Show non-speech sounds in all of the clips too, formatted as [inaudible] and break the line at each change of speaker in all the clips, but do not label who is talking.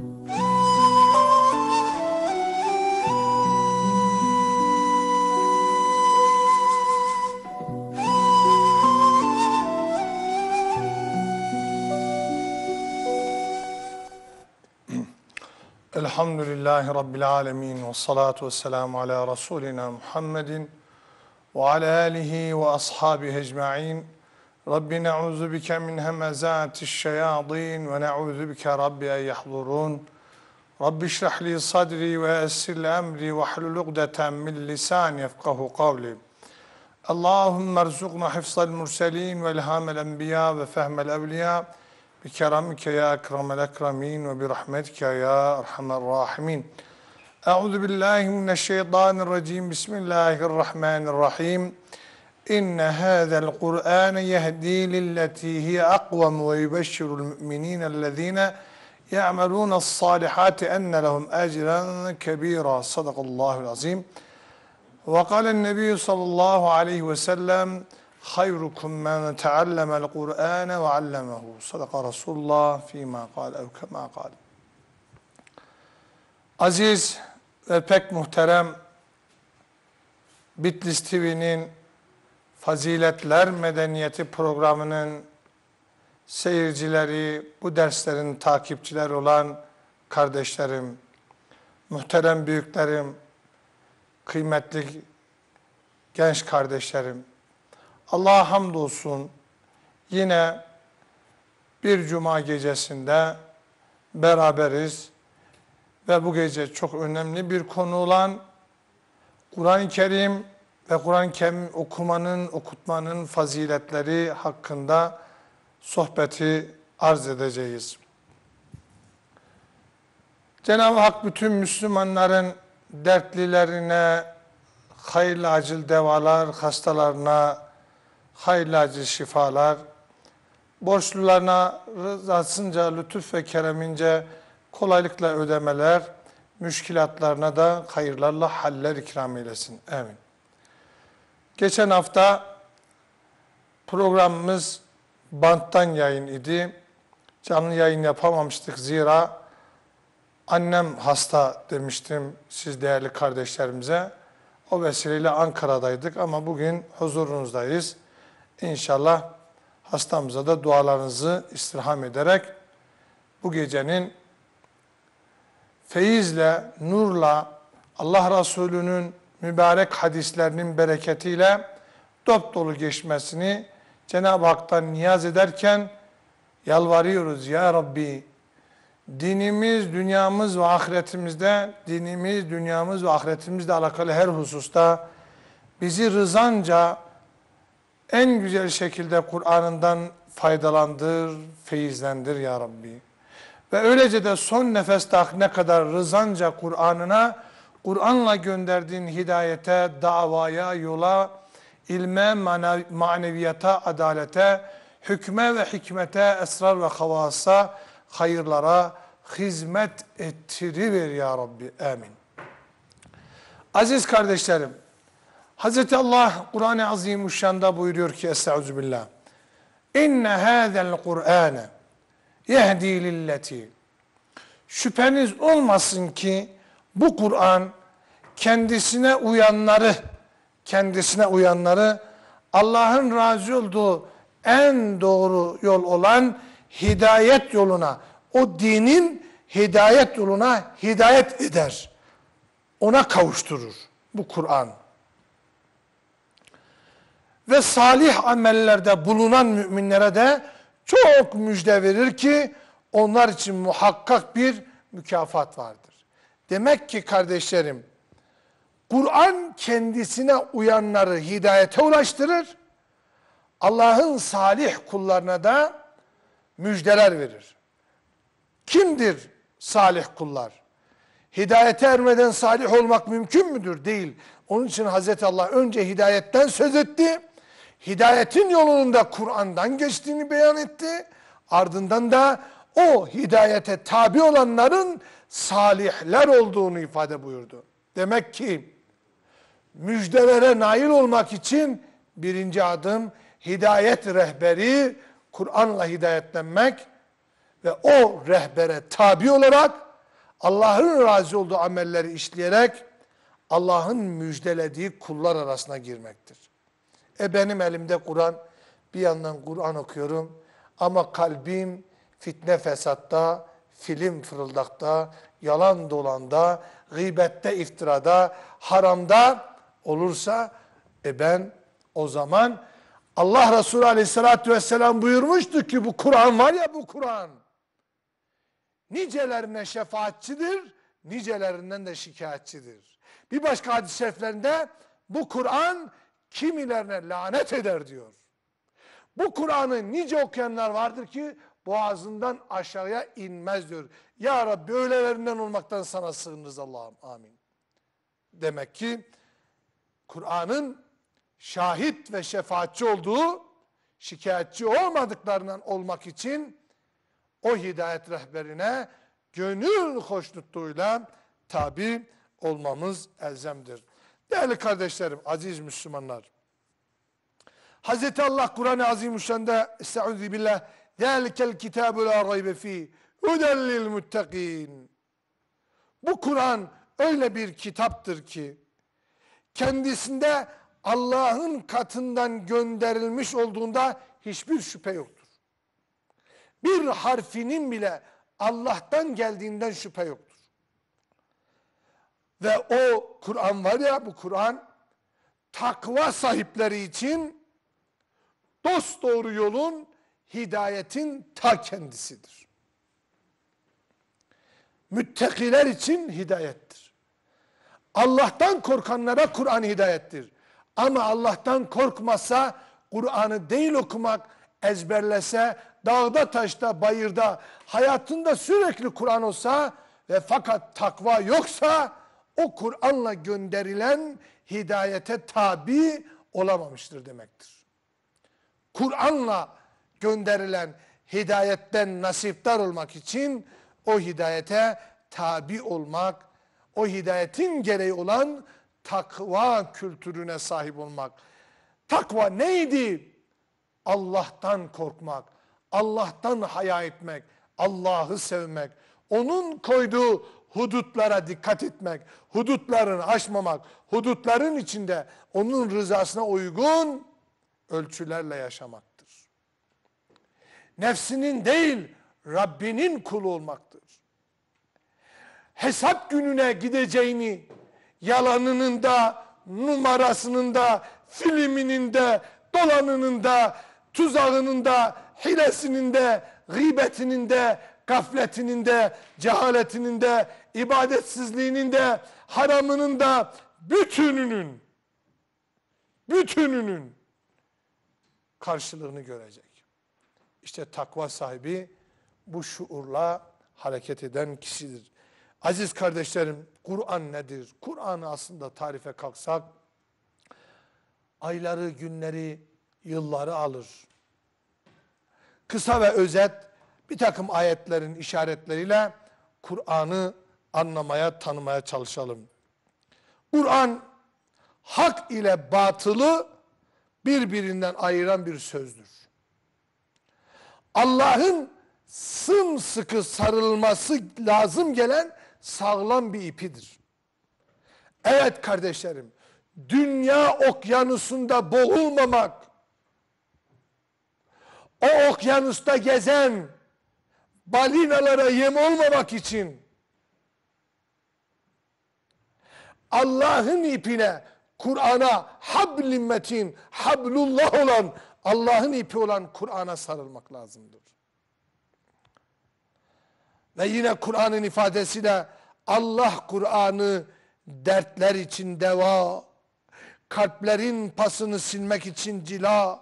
الحمد لله رب العالمين والصلاة والسلام على رسولنا محمد وعلى آله وأصحابه أجمعين Rabbi na'uzu bike min hemezatiş şeyadin ve na'uzu bike Rabbi en yahzurun. Rabbi işrah li sadri ve yessir emri ve hlul ugdeten min lisan yefkahu kavli. Allahümme erzuqna hifzal murselin ve ilhamel enbiya ve fehmel evliya. Bi keramike ya ekremel ekremin ve bi rahmetike ya erhamer rahimin. Euzu billahi mineşşeytanirracim. Bismillahirrahmanirrahim. Bismillahirrahmanirrahim. إن هذا القرآن يهدي للتي هي أقوم ويبشر المؤمنين الذين يعملون الصالحات أن لهم أجرا كبيرا صدق الله العظيم وقال النبي صلى الله عليه وسلم خيركم من تعلم القرآن وعلمه صدق رسول الله فيما قال أو كما قال عزيز ve pek muhterem Bitlis TV'nin Faziletler Medeniyeti programının seyircileri, bu derslerin takipçileri olan kardeşlerim, muhterem büyüklerim, kıymetli genç kardeşlerim, Allah'a hamdolsun yine bir cuma gecesinde beraberiz ve bu gece çok önemli bir konu olan Kur'an-ı Kerim ve Kur'an-ı Kerim okumanın, okutmanın faziletleri hakkında sohbeti arz edeceğiz. Cenab-ı Hak bütün Müslümanların dertlilerine hayırlı acil devalar, hastalarına hayırlı acil şifalar, borçlularına rızasınca, lütuf ve keremince kolaylıkla ödemeler, müşkilatlarına da hayırlarla haller ikram eylesin. Amin. Geçen hafta programımız banttan yayın idi. Canlı yayın yapamamıştık zira annem hasta demiştim siz değerli kardeşlerimize. O vesileyle Ankara'daydık ama bugün huzurunuzdayız. İnşallah hastamıza da dualarınızı istirham ederek bu gecenin feyizle, nurla, Allah Resulü'nün mübarek hadislerinin bereketiyle dop dolu geçmesini Cenab-ı Hak'tan niyaz ederken yalvarıyoruz ya Rabbi. Dinimiz, dünyamız ve ahiretimizde, dinimiz, dünyamız ve ahiretimizle alakalı her hususta bizi rızanca en güzel şekilde Kur'an'ından faydalandır, feyizlendir ya Rabbi. Ve öylece de son nefes ne kadar rızanca Kur'an'ına Kur'an'la gönderdiğin hidayete, davaya, yola, ilme, maneviyata, adalete, hükme ve hikmete, esrar ve havasa, hayırlara hizmet ettiriver ya Rabbi. Amin. Aziz kardeşlerim, Hz. Allah Kur'an-ı Azimuşşan'da buyuruyor ki Estağfirullah. İnne hâzel Kur'âne yehdi lilleti. Şüpheniz olmasın ki bu Kur'an kendisine uyanları kendisine uyanları Allah'ın razı olduğu en doğru yol olan hidayet yoluna o dinin hidayet yoluna hidayet eder. Ona kavuşturur bu Kur'an. Ve salih amellerde bulunan müminlere de çok müjde verir ki onlar için muhakkak bir mükafat vardır. Demek ki kardeşlerim, Kur'an kendisine uyanları hidayete ulaştırır, Allah'ın salih kullarına da müjdeler verir. Kimdir salih kullar? Hidayete ermeden salih olmak mümkün müdür? Değil. Onun için Hazreti Allah önce hidayetten söz etti. Hidayetin yolunun da Kur'an'dan geçtiğini beyan etti. Ardından da o hidayete tabi olanların salihler olduğunu ifade buyurdu. Demek ki müjdelere nail olmak için birinci adım hidayet rehberi, Kur'an'la hidayetlenmek ve o rehbere tabi olarak Allah'ın razı olduğu amelleri işleyerek Allah'ın müjdelediği kullar arasına girmektir. E benim elimde Kur'an, bir yandan Kur'an okuyorum ama kalbim fitne fesatta, film fırıldakta, yalan dolanda, gıybette, iftirada, haramda olursa e ben o zaman Allah Resulü Aleyhisselatü vesselam buyurmuştu ki bu Kur'an var ya bu Kur'an nicelerine şefaatçidir, nicelerinden de şikayetçidir. Bir başka hadis-i şeriflerinde bu Kur'an kimilerine lanet eder diyor. Bu Kur'an'ı nice okuyanlar vardır ki boğazından aşağıya inmez diyor. Ya Rabbi öylelerinden olmaktan sana sığınırız Allah'ım amin. Demek ki Kur'an'ın şahit ve şefaatçi olduğu şikayetçi olmadıklarından olmak için o hidayet rehberine gönül hoşnutluğuyla tabi olmamız elzemdir. Değerli kardeşlerim, aziz Müslümanlar. Hazreti Allah Kur'an-ı Azimüşşan'da Estaizu billah Zelikel kitabu la raybe fi hudellil muttakin. Bu Kur'an öyle bir kitaptır ki kendisinde Allah'ın katından gönderilmiş olduğunda hiçbir şüphe yoktur. Bir harfinin bile Allah'tan geldiğinden şüphe yoktur. Ve o Kur'an var ya bu Kur'an takva sahipleri için dost doğru yolun hidayetin ta kendisidir. Müttakiler için hidayettir. Allah'tan korkanlara Kur'an hidayettir. Ama Allah'tan korkmasa Kur'an'ı değil okumak, ezberlese, dağda taşta, bayırda, hayatında sürekli Kur'an olsa ve fakat takva yoksa o Kur'an'la gönderilen hidayete tabi olamamıştır demektir. Kur'an'la gönderilen hidayetten nasiptar olmak için o hidayete tabi olmak, o hidayetin gereği olan takva kültürüne sahip olmak. Takva neydi? Allah'tan korkmak, Allah'tan haya etmek, Allah'ı sevmek, onun koyduğu hudutlara dikkat etmek, hudutlarını aşmamak, hudutların içinde onun rızasına uygun ölçülerle yaşamak nefsinin değil Rabbinin kulu olmaktır. Hesap gününe gideceğini yalanının da, numarasının da, filminin de, dolanının da, tuzağının da, hilesinin de, gıybetinin de, gafletinin de, cehaletinin de, ibadetsizliğinin de, haramının da, bütününün, bütününün karşılığını görecek. İşte takva sahibi bu şuurla hareket eden kişidir. Aziz kardeşlerim Kur'an nedir? Kur'an'ı aslında tarife kalksak ayları, günleri, yılları alır. Kısa ve özet bir takım ayetlerin işaretleriyle Kur'an'ı anlamaya, tanımaya çalışalım. Kur'an hak ile batılı birbirinden ayıran bir sözdür. Allah'ın sımsıkı sarılması lazım gelen sağlam bir ipidir. Evet kardeşlerim, dünya okyanusunda boğulmamak, o okyanusta gezen balinalara yem olmamak için Allah'ın ipine, Kur'an'a hablimmetin, hablullah olan Allah'ın ipi olan Kur'an'a sarılmak lazımdır. Ve yine Kur'an'ın ifadesiyle Allah Kur'an'ı dertler için deva, kalplerin pasını silmek için cila,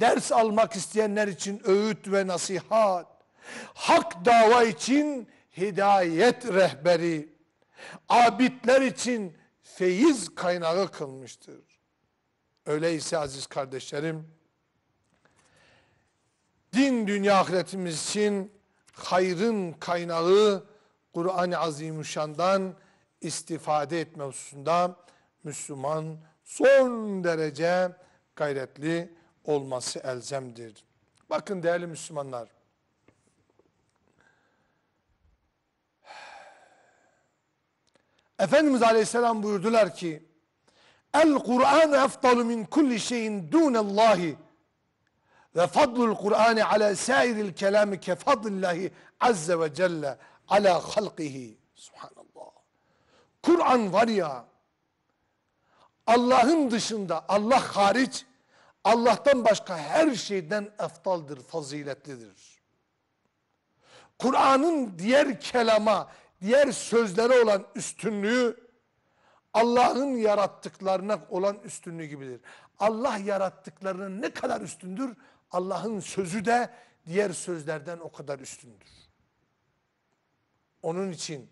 ders almak isteyenler için öğüt ve nasihat, hak dava için hidayet rehberi, abidler için feyiz kaynağı kılmıştır. Öyleyse aziz kardeşlerim, din dünya ahiretimiz için hayrın kaynağı Kur'an-ı Azimüşşan'dan istifade etme hususunda Müslüman son derece gayretli olması elzemdir. Bakın değerli Müslümanlar. Efendimiz Aleyhisselam buyurdular ki El Kur'an eftalu min kulli şeyin dunallahi ve fadlul Kur'an'ı, ala sairil kelami ke fadlillahi azze ve celle ala halqihi. Subhanallah. Kur'an var ya Allah'ın dışında Allah hariç Allah'tan başka her şeyden eftaldır, faziletlidir. Kur'an'ın diğer kelama, diğer sözlere olan üstünlüğü Allah'ın yarattıklarına olan üstünlüğü gibidir. Allah yarattıklarının ne kadar üstündür Allah'ın sözü de diğer sözlerden o kadar üstündür. Onun için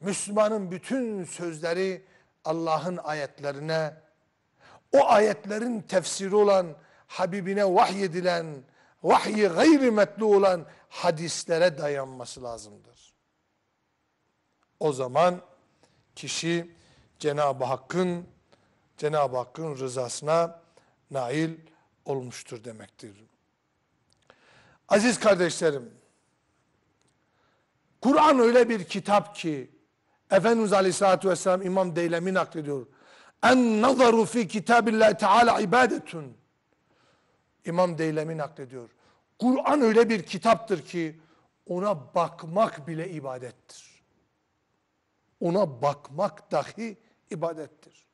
Müslümanın bütün sözleri Allah'ın ayetlerine, o ayetlerin tefsiri olan, Habibine vahyedilen, vahyi gayri metlu olan hadislere dayanması lazımdır. O zaman kişi Cenab-ı Hakk'ın Cenab-ı Hakk'ın rızasına nail olmuştur demektir. Aziz kardeşlerim, Kur'an öyle bir kitap ki, Efendimiz Aleyhisselatü Vesselam İmam Deylemi naklediyor. En nazaru fi kitabillahi teala ibadetun. İmam Deylemi naklediyor. Kur'an öyle bir kitaptır ki ona bakmak bile ibadettir. Ona bakmak dahi ibadettir.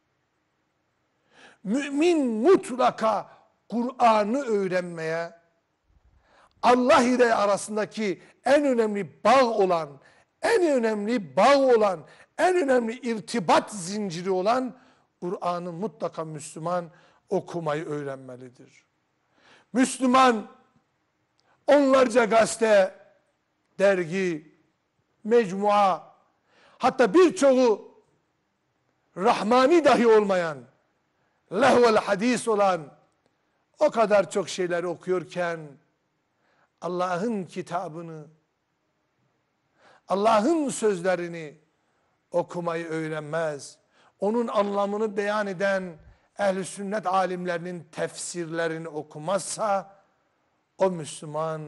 Mümin mutlaka Kur'an'ı öğrenmeye, Allah ile arasındaki en önemli bağ olan, en önemli bağ olan, en önemli irtibat zinciri olan Kur'an'ı mutlaka Müslüman okumayı öğrenmelidir. Müslüman onlarca gazete, dergi, mecmua, hatta birçoğu Rahmani dahi olmayan, lehvel hadis olan, o kadar çok şeyler okuyorken Allah'ın kitabını, Allah'ın sözlerini okumayı öğrenmez. Onun anlamını beyan eden ehl sünnet alimlerinin tefsirlerini okumazsa o Müslüman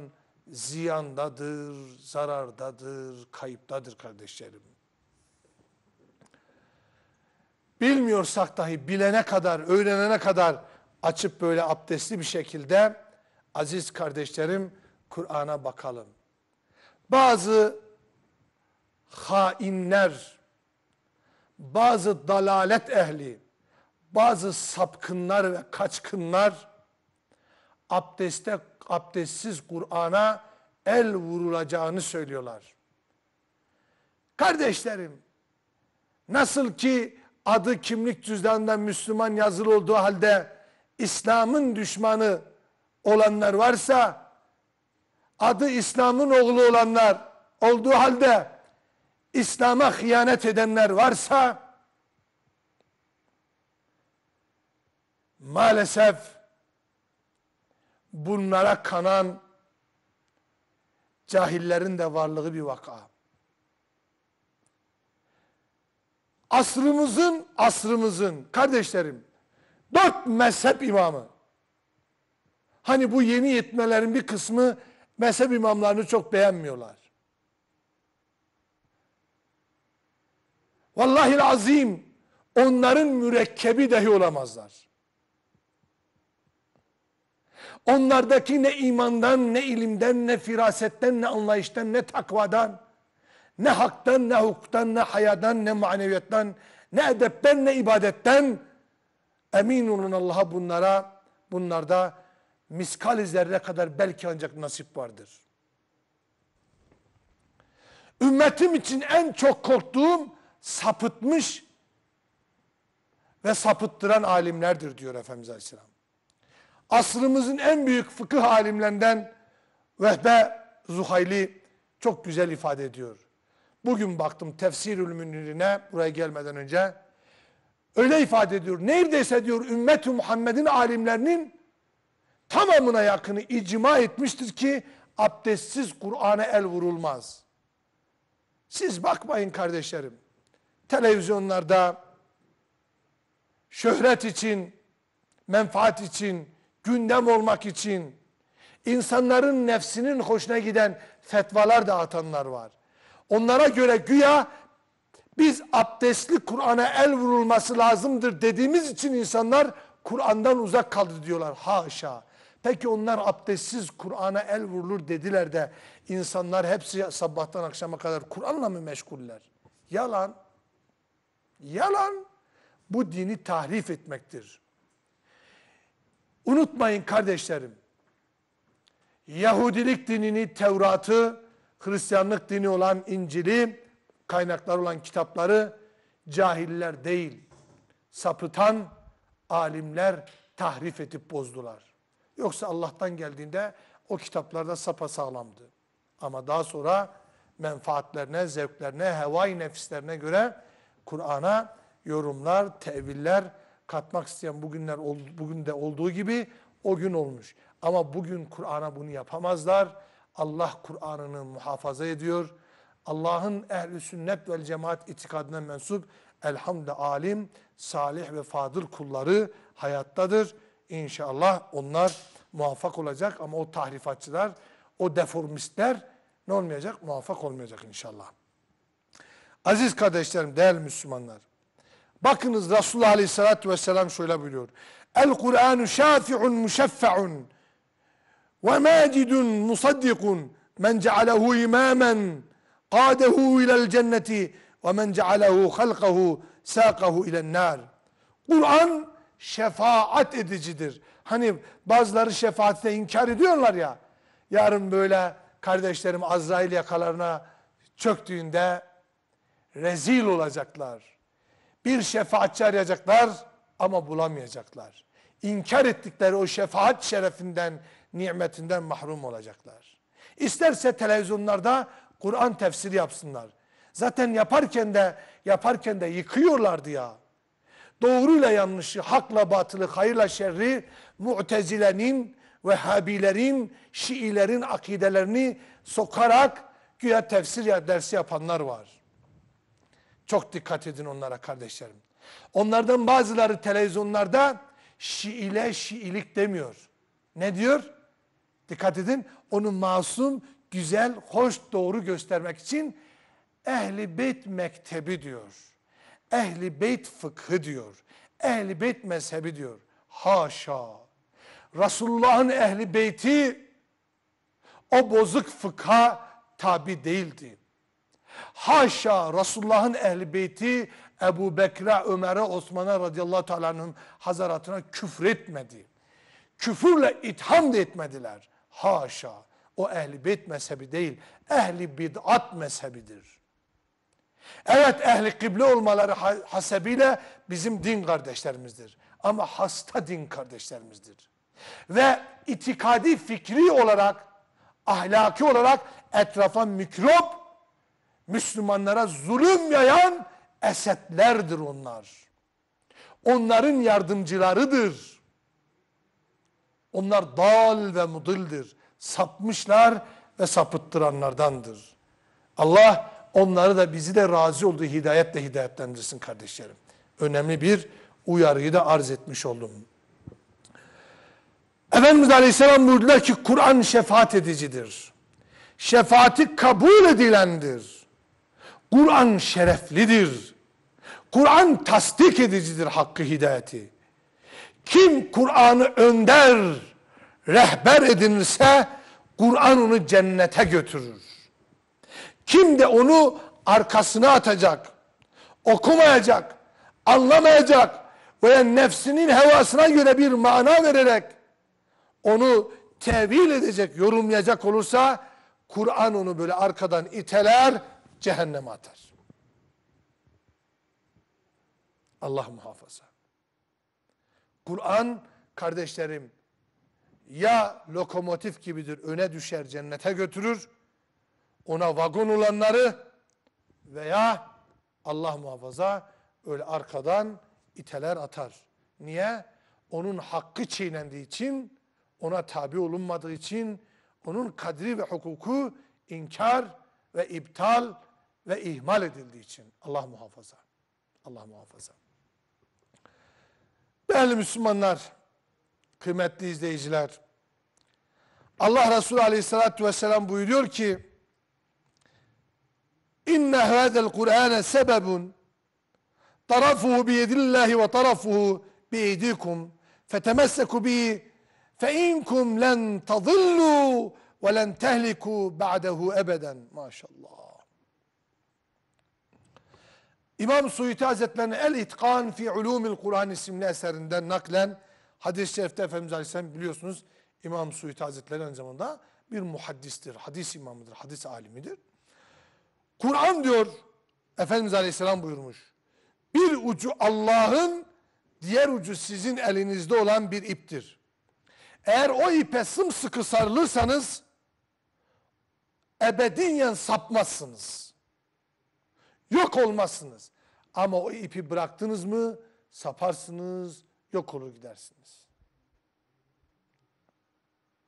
ziyandadır, zarardadır, kayıptadır kardeşlerim. Bilmiyorsak dahi bilene kadar, öğrenene kadar açıp böyle abdestli bir şekilde aziz kardeşlerim Kur'an'a bakalım. Bazı hainler, bazı dalalet ehli, bazı sapkınlar ve kaçkınlar abdeste abdestsiz Kur'an'a el vurulacağını söylüyorlar. Kardeşlerim nasıl ki adı kimlik cüzdanında Müslüman yazılı olduğu halde İslam'ın düşmanı olanlar varsa adı İslam'ın oğlu olanlar olduğu halde İslam'a hıyanet edenler varsa maalesef bunlara kanan cahillerin de varlığı bir vaka. Asrımızın, asrımızın kardeşlerim Dört mezhep imamı. Hani bu yeni yetmelerin bir kısmı mezhep imamlarını çok beğenmiyorlar. Vallahi azim onların mürekkebi dahi olamazlar. Onlardaki ne imandan, ne ilimden, ne firasetten, ne anlayıştan, ne takvadan, ne haktan, ne hukuktan, ne hayadan, ne maneviyattan, ne edepten, ne ibadetten, Emin olun Allah'a bunlara, bunlarda miskal zerre kadar belki ancak nasip vardır. Ümmetim için en çok korktuğum sapıtmış ve sapıttıran alimlerdir diyor Efendimiz Aleyhisselam. Asrımızın en büyük fıkıh alimlerinden Vehbe Zuhayli çok güzel ifade ediyor. Bugün baktım tefsirül münirine buraya gelmeden önce Öyle ifade ediyor. Neredeyse diyor ümmet Muhammed'in alimlerinin tamamına yakını icma etmiştir ki abdestsiz Kur'an'a el vurulmaz. Siz bakmayın kardeşlerim. Televizyonlarda şöhret için, menfaat için, gündem olmak için insanların nefsinin hoşuna giden fetvalar da atanlar var. Onlara göre güya biz abdestli Kur'an'a el vurulması lazımdır dediğimiz için insanlar Kur'an'dan uzak kaldı diyorlar. Haşa. Peki onlar abdestsiz Kur'an'a el vurulur dediler de insanlar hepsi sabahtan akşama kadar Kur'an'la mı meşguller? Yalan. Yalan. Bu dini tahrif etmektir. Unutmayın kardeşlerim. Yahudilik dinini, Tevrat'ı, Hristiyanlık dini olan İncil'i, kaynaklar olan kitapları cahiller değil, sapıtan alimler tahrif edip bozdular. Yoksa Allah'tan geldiğinde o kitaplarda sapa sağlamdı. Ama daha sonra menfaatlerine, zevklerine, hevai nefislerine göre Kur'an'a yorumlar, teviller katmak isteyen bugünler bugün de olduğu gibi o gün olmuş. Ama bugün Kur'an'a bunu yapamazlar. Allah Kur'an'ını muhafaza ediyor Allah'ın ehli sünnet vel cemaat itikadına mensup elhamdü alim, salih ve fadıl kulları hayattadır. İnşallah onlar muvaffak olacak ama o tahrifatçılar, o deformistler ne olmayacak? Muvaffak olmayacak inşallah. Aziz kardeşlerim, değerli Müslümanlar. Bakınız Resulullah Aleyhisselatü Vesselam şöyle buyuruyor. El Kur'anu şafi'un müşeffe'un ve macidun musaddikun men cealehu imamen قاده إلى الcenneti ve men cealehu halqahu saqahu ilen nar. Kur'an şefaat edicidir. Hani bazıları şefaatte inkar ediyorlar ya. Yarın böyle kardeşlerim Azrail yakalarına çöktüğünde rezil olacaklar. Bir şefaatçi arayacaklar ama bulamayacaklar. İnkar ettikleri o şefaat şerefinden, nimetinden mahrum olacaklar. İsterse televizyonlarda Kur'an tefsiri yapsınlar. Zaten yaparken de yaparken de yıkıyorlardı ya. Doğruyla yanlışı, hakla batılı, hayırla şerri Mu'tezile'nin, habilerin, Şiilerin akidelerini sokarak güya tefsir ya dersi yapanlar var. Çok dikkat edin onlara kardeşlerim. Onlardan bazıları televizyonlarda Şiile Şiilik demiyor. Ne diyor? Dikkat edin. Onu masum güzel, hoş, doğru göstermek için ehli beyt mektebi diyor. Ehli beyt fıkhı diyor. Ehli beyt mezhebi diyor. Haşa. Resulullah'ın ehli beyti o bozuk fıkha tabi değildi. Haşa Resulullah'ın ehli beyti Ebu Bekir'e, Ömer'e, Osman'a radıyallahu teala'nın hazaratına etmedi, Küfürle itham da etmediler. Haşa. O ehli beyt mezhebi değil, ehli bid'at mezhebidir. Evet ehli kıble olmaları hasebiyle bizim din kardeşlerimizdir. Ama hasta din kardeşlerimizdir. Ve itikadi fikri olarak, ahlaki olarak etrafa mikrop, Müslümanlara zulüm yayan esetlerdir onlar. Onların yardımcılarıdır. Onlar dal ve mudildir sapmışlar ve sapıttıranlardandır. Allah onları da bizi de razı olduğu hidayetle hidayetlendirsin kardeşlerim. Önemli bir uyarıyı da arz etmiş oldum. Efendimiz Aleyhisselam buyurdular ki Kur'an şefaat edicidir. Şefaati kabul edilendir. Kur'an şereflidir. Kur'an tasdik edicidir hakkı hidayeti. Kim Kur'an'ı önder, rehber edinirse Kur'an onu cennete götürür. Kim de onu arkasına atacak, okumayacak, anlamayacak veya nefsinin hevasına göre bir mana vererek onu tevil edecek, yorumlayacak olursa Kur'an onu böyle arkadan iteler, cehenneme atar. Allah muhafaza. Kur'an kardeşlerim ya lokomotif gibidir öne düşer cennete götürür ona vagon olanları veya Allah muhafaza öyle arkadan iteler atar. Niye? Onun hakkı çiğnendiği için, ona tabi olunmadığı için onun kadri ve hukuku inkar ve iptal ve ihmal edildiği için. Allah muhafaza. Allah muhafaza. Değerli Müslümanlar, kıymetli izleyiciler. Allah Resulü Aleyhisselatü vesselam buyuruyor ki İnne hâzel Kur'âne sebebun tarafuhu biyedillâhi ve tarafuhu biyedikum fetemesseku bi, feinkum len tadillu ve len tehliku ba'dehu ebeden maşallah. İmam Suyuti Hazretlerine El İtkan fi Ulumil Kur'an isimli eserinden naklen Hadis-i şerifte Efendimiz Aleyhisselam biliyorsunuz İmam Suyuti Hazretleri aynı zamanda bir muhaddistir, hadis imamıdır, hadis alimidir. Kur'an diyor Efendimiz Aleyhisselam buyurmuş. Bir ucu Allah'ın, diğer ucu sizin elinizde olan bir iptir. Eğer o ipe sımsıkı sarılırsanız ebediyen sapmazsınız. Yok olmazsınız. Ama o ipi bıraktınız mı saparsınız, yok olur gidersiniz.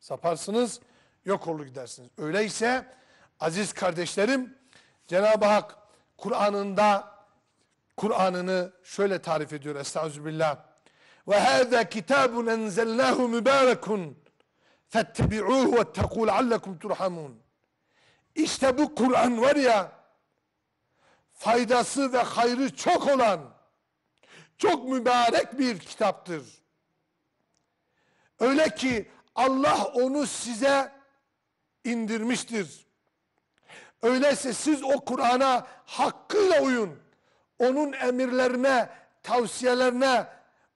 Saparsınız, yok olur gidersiniz. Öyleyse aziz kardeşlerim, Cenab-ı Hak Kur'an'ında Kur'an'ını şöyle tarif ediyor Estağfirullah. Ve hâzâ kitâbun enzelnâhu mübârekun fettebi'ûhu vettekû leallekum turhamûn. İşte bu Kur'an var ya faydası ve hayrı çok olan çok mübarek bir kitaptır. Öyle ki Allah onu size indirmiştir. Öyleyse siz o Kur'an'a hakkıyla uyun. Onun emirlerine, tavsiyelerine,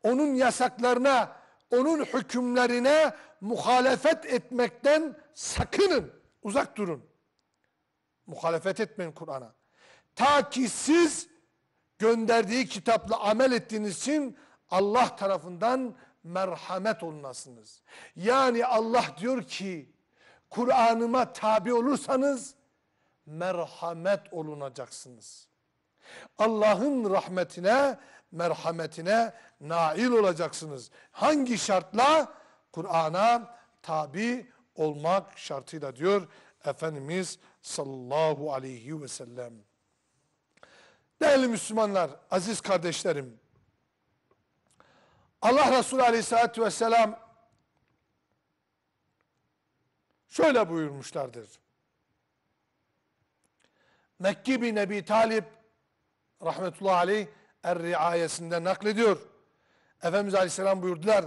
onun yasaklarına, onun hükümlerine muhalefet etmekten sakının. Uzak durun. Muhalefet etmeyin Kur'an'a. Ta ki siz gönderdiği kitapla amel ettiğiniz için Allah tarafından merhamet olunasınız. Yani Allah diyor ki Kur'an'ıma tabi olursanız merhamet olunacaksınız. Allah'ın rahmetine, merhametine nail olacaksınız. Hangi şartla? Kur'an'a tabi olmak şartıyla diyor Efendimiz sallallahu aleyhi ve sellem. Değerli Müslümanlar, aziz kardeşlerim. Allah Resulü Aleyhisselatü Vesselam şöyle buyurmuşlardır. Mekki bin Ebi Talip rahmetullahi aleyh er-riayesinde naklediyor. Efendimiz Aleyhisselam buyurdular.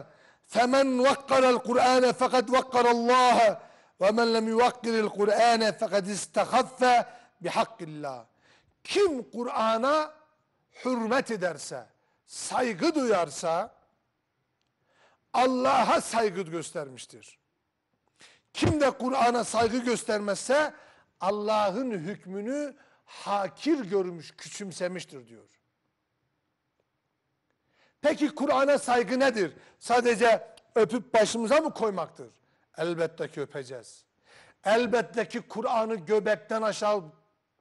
فَمَنْ وَقَّرَ الْقُرْآنَ فَقَدْ وَقَّرَ اللّٰهَ وَمَنْ لَمْ يُوَقِّرِ الْقُرْآنَ فَقَدْ اِسْتَخَفَّ بِحَقِّ اللّٰهِ kim Kur'an'a hürmet ederse, saygı duyarsa Allah'a saygı göstermiştir. Kim de Kur'an'a saygı göstermezse Allah'ın hükmünü hakir görmüş, küçümsemiştir diyor. Peki Kur'an'a saygı nedir? Sadece öpüp başımıza mı koymaktır? Elbette ki öpeceğiz. Elbette ki Kur'an'ı göbekten aşağı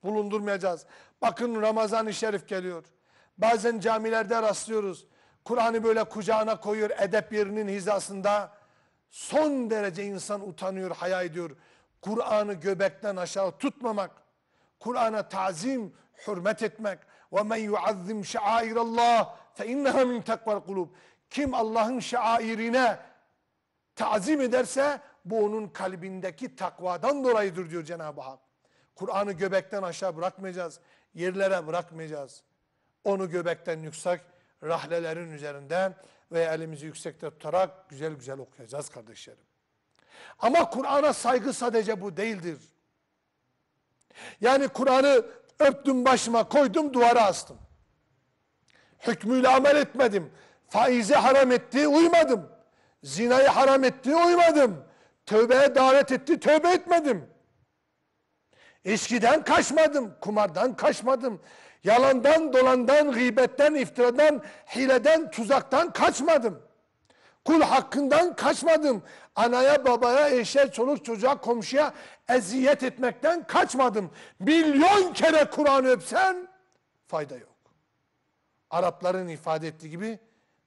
bulundurmayacağız. Bakın Ramazan-ı Şerif geliyor. Bazen camilerde rastlıyoruz. Kur'an'ı böyle kucağına koyuyor edep yerinin hizasında. Son derece insan utanıyor, haya ediyor. Kur'an'ı göbekten aşağı tutmamak, Kur'an'a tazim, hürmet etmek. وَمَنْ يُعَذِّمْ شَعَائِرَ اللّٰهِ فَاِنَّهَا مِنْ تَقْوَ الْقُلُوبِ Kim Allah'ın şairine tazim ederse bu onun kalbindeki takvadan dolayıdır diyor Cenab-ı Hak. Kur'an'ı göbekten aşağı bırakmayacağız. Yerlere bırakmayacağız. Onu göbekten yüksek rahlelerin üzerinden ve elimizi yüksekte tutarak güzel güzel okuyacağız kardeşlerim. Ama Kur'an'a saygı sadece bu değildir. Yani Kur'an'ı öptüm başıma koydum duvara astım. Hükmüyle amel etmedim. faize haram ettiği uymadım. Zinayı haram ettiği uymadım. Tövbeye davet etti tövbe etmedim. Eskiden kaçmadım, kumardan kaçmadım. Yalandan, dolandan, gıybetten, iftiradan, hileden, tuzaktan kaçmadım. Kul hakkından kaçmadım. Anaya, babaya, eşe, çoluk, çocuğa, komşuya eziyet etmekten kaçmadım. Milyon kere Kur'an öpsen fayda yok. Arapların ifade ettiği gibi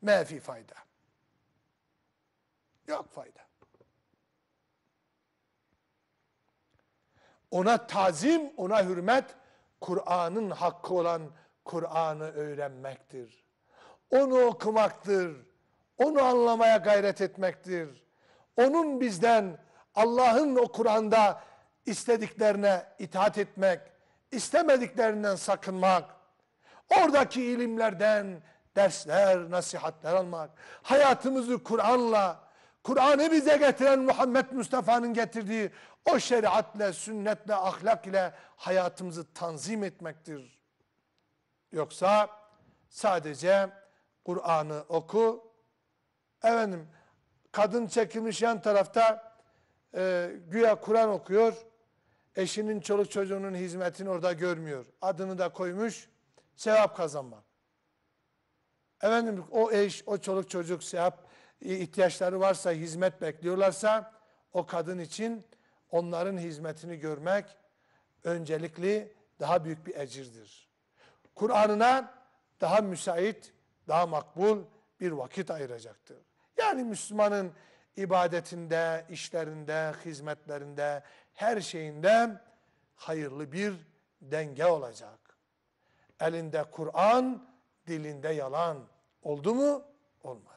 mefi fayda. Yok fayda. Ona tazim, ona hürmet Kur'an'ın hakkı olan Kur'an'ı öğrenmektir. Onu okumaktır. Onu anlamaya gayret etmektir. Onun bizden Allah'ın o Kur'an'da istediklerine itaat etmek, istemediklerinden sakınmak, oradaki ilimlerden dersler, nasihatler almak, hayatımızı Kur'an'la, Kur'an'ı bize getiren Muhammed Mustafa'nın getirdiği o şeriatla, sünnetle, ahlak ile hayatımızı tanzim etmektir. Yoksa sadece Kur'an'ı oku. Efendim kadın çekilmiş yan tarafta e, güya Kur'an okuyor. Eşinin çoluk çocuğunun hizmetini orada görmüyor. Adını da koymuş sevap kazanma. Efendim o eş, o çoluk çocuk sevap e, ihtiyaçları varsa, hizmet bekliyorlarsa o kadın için onların hizmetini görmek öncelikli daha büyük bir ecirdir. Kur'an'ına daha müsait, daha makbul bir vakit ayıracaktır. Yani Müslümanın ibadetinde, işlerinde, hizmetlerinde, her şeyinde hayırlı bir denge olacak. Elinde Kur'an, dilinde yalan. Oldu mu? Olmadı.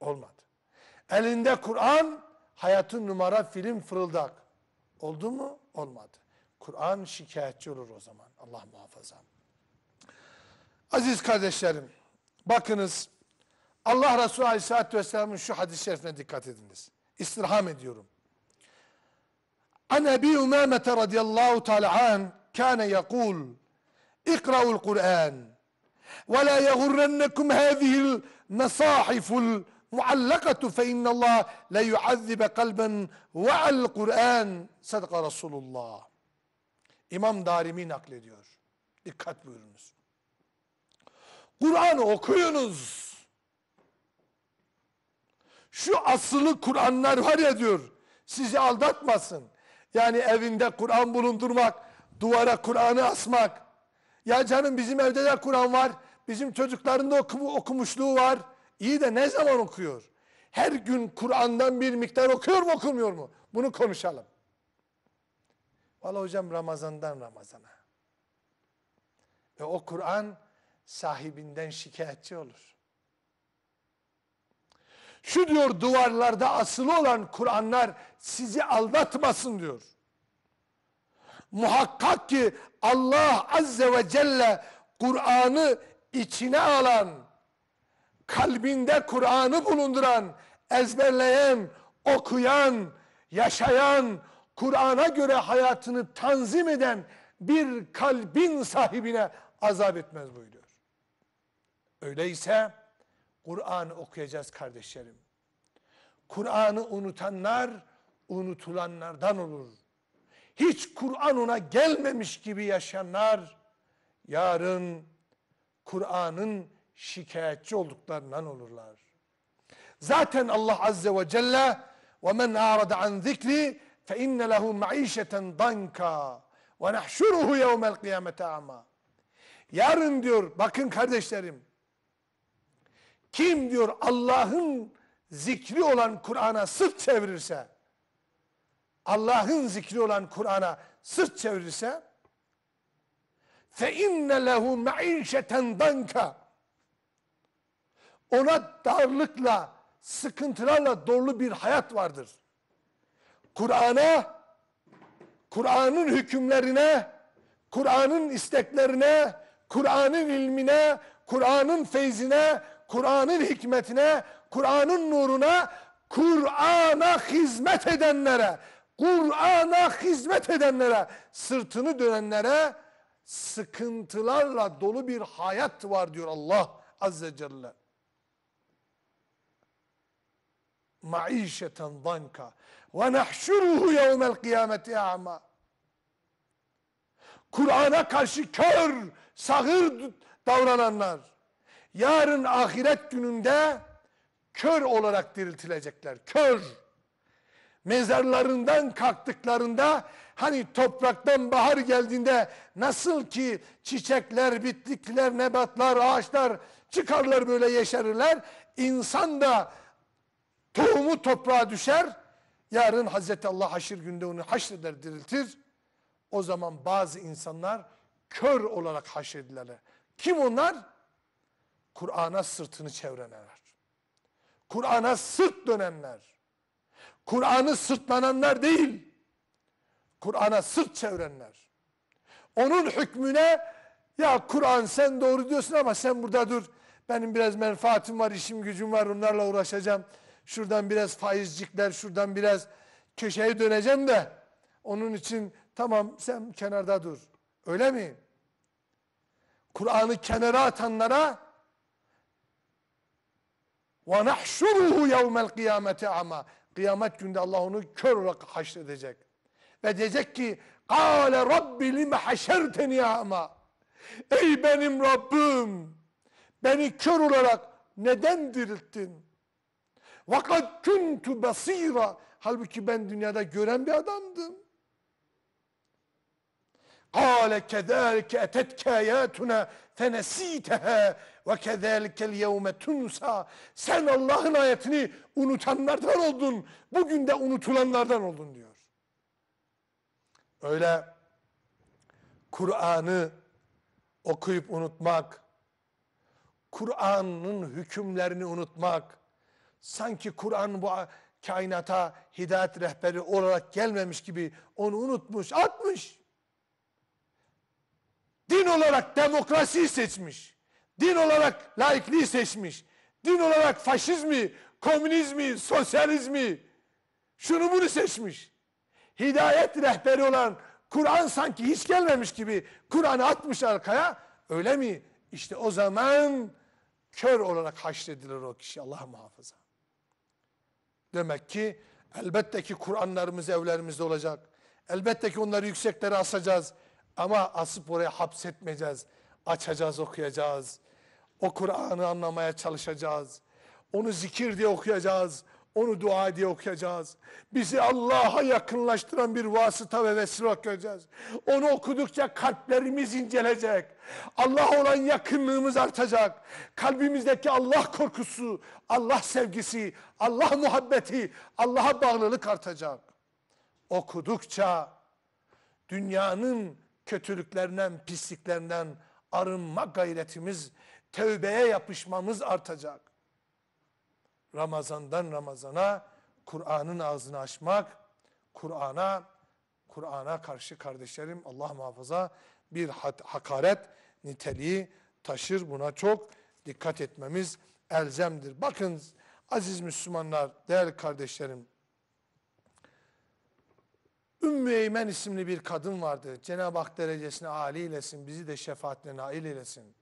Olmadı. Elinde Kur'an, hayatın numara film fırıldak. Oldu mu? Olmadı. Kur'an şikayetçi olur o zaman. Allah muhafaza. Aziz kardeşlerim, bakınız Allah Resulü Aleyhisselatü Vesselam'ın şu hadis-i şerifine dikkat ediniz. İstirham ediyorum. An Ebi Umamete radiyallahu ta'ala an kâne yakul ikraul Kur'an ve la yeğurrennekum hâzihil nesâhiful muallakatu fe innallah le yuazzibe kalben ve al Kur'an sadaka Resulullah. İmam Darimi naklediyor. Dikkat buyurunuz. Kur'an okuyunuz. Şu asılı Kur'anlar var ya diyor. Sizi aldatmasın. Yani evinde Kur'an bulundurmak, duvara Kur'an'ı asmak. Ya canım bizim evde de Kur'an var. Bizim çocukların da okumuşluğu var. İyi de ne zaman okuyor? Her gün Kur'an'dan bir miktar okuyor mu okumuyor mu? Bunu konuşalım. Valla hocam Ramazan'dan Ramazan'a. Ve o Kur'an sahibinden şikayetçi olur. Şu diyor duvarlarda asılı olan Kur'anlar sizi aldatmasın diyor. Muhakkak ki Allah Azze ve Celle Kur'an'ı içine alan, kalbinde Kur'an'ı bulunduran, ezberleyen, okuyan, yaşayan, Kur'an'a göre hayatını tanzim eden bir kalbin sahibine azap etmez buyuruyor. Öyleyse Kur'an okuyacağız kardeşlerim. Kur'an'ı unutanlar unutulanlardan olur. Hiç Kur'an ona gelmemiş gibi yaşayanlar yarın Kur'an'ın şikayetçi olduklarından olurlar. Zaten Allah Azze ve Celle وَمَنْ اَعْرَدَ عَنْ ذِكْرِ فَاِنَّ لَهُ مَعِيشَةً ضَنْكَا وَنَحْشُرُهُ يَوْمَ الْقِيَامَةَ عَمَا Yarın diyor bakın kardeşlerim kim diyor Allah'ın zikri olan Kur'an'a sırt çevirirse Allah'ın zikri olan Kur'an'a sırt çevirirse فَاِنَّ لَهُ مَعِيشَةً ضَنْكَا ona darlıkla, sıkıntılarla dolu bir hayat vardır. Kur'an'a, Kur'an'ın hükümlerine, Kur'an'ın isteklerine, Kur'an'ın ilmine, Kur'an'ın feyzine, Kur'an'ın hikmetine, Kur'an'ın nuruna, Kur'an'a hizmet edenlere, Kur'an'a hizmet edenlere, sırtını dönenlere sıkıntılarla dolu bir hayat var diyor Allah Azze Celle. maişeten danka ve nahşuruhu yevmel kıyameti ama Kur'an'a karşı kör, sahır davrananlar yarın ahiret gününde kör olarak diriltilecekler. Kör. Mezarlarından kalktıklarında hani topraktan bahar geldiğinde nasıl ki çiçekler, bitkiler, nebatlar, ağaçlar çıkarlar böyle yeşerirler. İnsan da Tohumu toprağa düşer. Yarın Hazreti Allah haşir günde onu haşreder, diriltir. O zaman bazı insanlar kör olarak haşredilerler. Kim onlar? Kur'an'a sırtını çevirenler. Kur'an'a sırt dönenler. Kur'an'ı sırtlananlar değil. Kur'an'a sırt çevirenler. Onun hükmüne ya Kur'an sen doğru diyorsun ama sen burada dur. Benim biraz menfaatim var, işim gücüm var, onlarla uğraşacağım şuradan biraz faizcikler, şuradan biraz köşeye döneceğim de onun için tamam sen kenarda dur. Öyle mi? Kur'an'ı kenara atanlara وَنَحْشُرُهُ يَوْمَ الْقِيَامَةِ ama Kıyamet günde Allah onu kör olarak haşredecek. Ve diyecek ki قَالَ رَبِّ لِمَ حَشَرْتَنِي ama Ey benim Rabbim! Beni kör olarak neden dirilttin? Vakat kuntu basira. Halbuki ben dünyada gören bir adamdım. Kale kezalike etetke ayatuna fenesitehe ve kezalike yevme tunsa. Sen Allah'ın ayetini unutanlardan oldun. Bugün de unutulanlardan oldun diyor. Öyle Kur'an'ı okuyup unutmak, Kur'an'ın hükümlerini unutmak, sanki Kur'an bu kainata hidayet rehberi olarak gelmemiş gibi onu unutmuş, atmış. Din olarak demokrasiyi seçmiş. Din olarak laikliği seçmiş. Din olarak faşizmi, komünizmi, sosyalizmi şunu bunu seçmiş. Hidayet rehberi olan Kur'an sanki hiç gelmemiş gibi Kur'an'ı atmış arkaya. Öyle mi? İşte o zaman kör olarak haşredilir o kişi Allah muhafaza. Demek ki elbette ki Kur'anlarımız evlerimizde olacak. Elbette ki onları yükseklere asacağız. Ama asıp oraya hapsetmeyeceğiz. Açacağız, okuyacağız. O Kur'an'ı anlamaya çalışacağız. Onu zikir diye okuyacağız. Onu dua diye okuyacağız. Bizi Allah'a yakınlaştıran bir vasıta ve vesile okuyacağız. Onu okudukça kalplerimiz incelecek. Allah olan yakınlığımız artacak. Kalbimizdeki Allah korkusu, Allah sevgisi, Allah muhabbeti, Allah'a bağlılık artacak. Okudukça dünyanın kötülüklerinden, pisliklerinden arınma gayretimiz, tövbeye yapışmamız artacak. Ramazandan Ramazana Kur'an'ın ağzını açmak, Kur'an'a Kur'an'a karşı kardeşlerim Allah muhafaza bir hakaret niteliği taşır. Buna çok dikkat etmemiz elzemdir. Bakın aziz Müslümanlar, değerli kardeşlerim. Ümmü Eymen isimli bir kadın vardı. Cenab-ı Hak derecesine âli eylesin, bizi de şefaatine nail eylesin.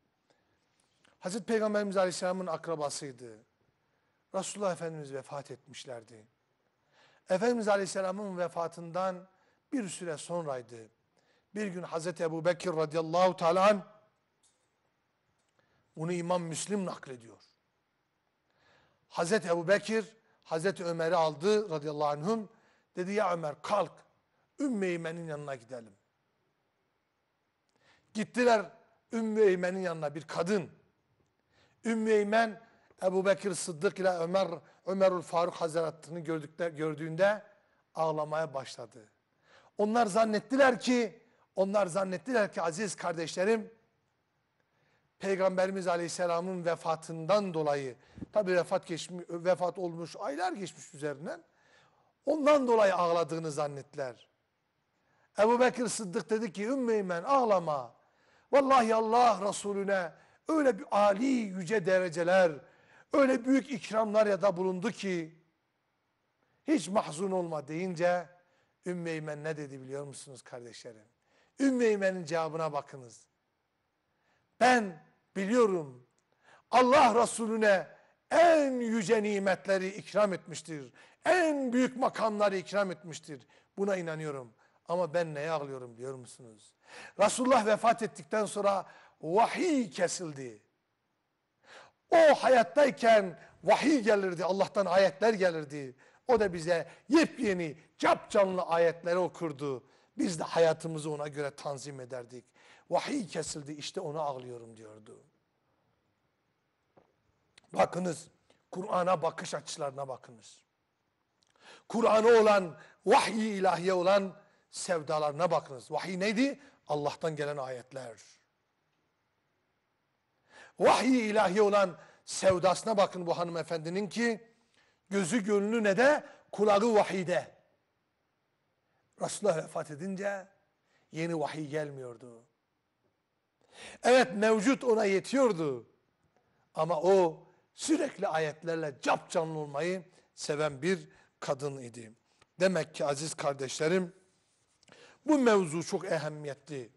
Hazreti Peygamberimiz Aleyhisselam'ın akrabasıydı. Resulullah Efendimiz vefat etmişlerdi. Efendimiz Aleyhisselam'ın vefatından bir süre sonraydı. Bir gün Hazreti Ebu Bekir radıyallahu teala bunu İmam Müslim naklediyor. Hazreti Ebu Bekir Hazreti Ömer'i aldı radıyallahu anhüm. Dedi ya Ömer kalk Ümmü Eymen'in yanına gidelim. Gittiler Ümmü Eymen'in yanına bir kadın. Ümmü Eymen Ebu Bekir Sıddık ile Ömer, Ömerül Faruk Hazretlerini gördükler, gördüğünde ağlamaya başladı. Onlar zannettiler ki, onlar zannettiler ki aziz kardeşlerim, Peygamberimiz Aleyhisselam'ın vefatından dolayı, tabi vefat, geçmiş, vefat olmuş, aylar geçmiş üzerinden, ondan dolayı ağladığını zannettiler. Ebu Bekir Sıddık dedi ki, Ümmeymen ağlama, vallahi Allah Resulüne öyle bir Ali yüce dereceler, öyle büyük ikramlar ya da bulundu ki hiç mahzun olma deyince Ümmü ne dedi biliyor musunuz kardeşlerim? Ümmü cevabına bakınız. Ben biliyorum Allah Resulüne en yüce nimetleri ikram etmiştir. En büyük makamları ikram etmiştir. Buna inanıyorum. Ama ben neye ağlıyorum biliyor musunuz? Resulullah vefat ettikten sonra vahiy kesildi. O hayattayken vahiy gelirdi, Allah'tan ayetler gelirdi. O da bize yepyeni, capcanlı ayetleri okurdu. Biz de hayatımızı ona göre tanzim ederdik. Vahiy kesildi, işte onu ağlıyorum diyordu. Bakınız, Kur'an'a bakış açılarına bakınız. Kur'an'a olan, vahiy ilahiye olan sevdalarına bakınız. Vahiy neydi? Allah'tan gelen ayetler vahyi ilahi olan sevdasına bakın bu hanımefendinin ki gözü gönlü ne de kulağı vahide. Resulullah vefat edince yeni vahiy gelmiyordu. Evet mevcut ona yetiyordu. Ama o sürekli ayetlerle cap canlı olmayı seven bir kadın idi. Demek ki aziz kardeşlerim bu mevzu çok ehemmiyetli.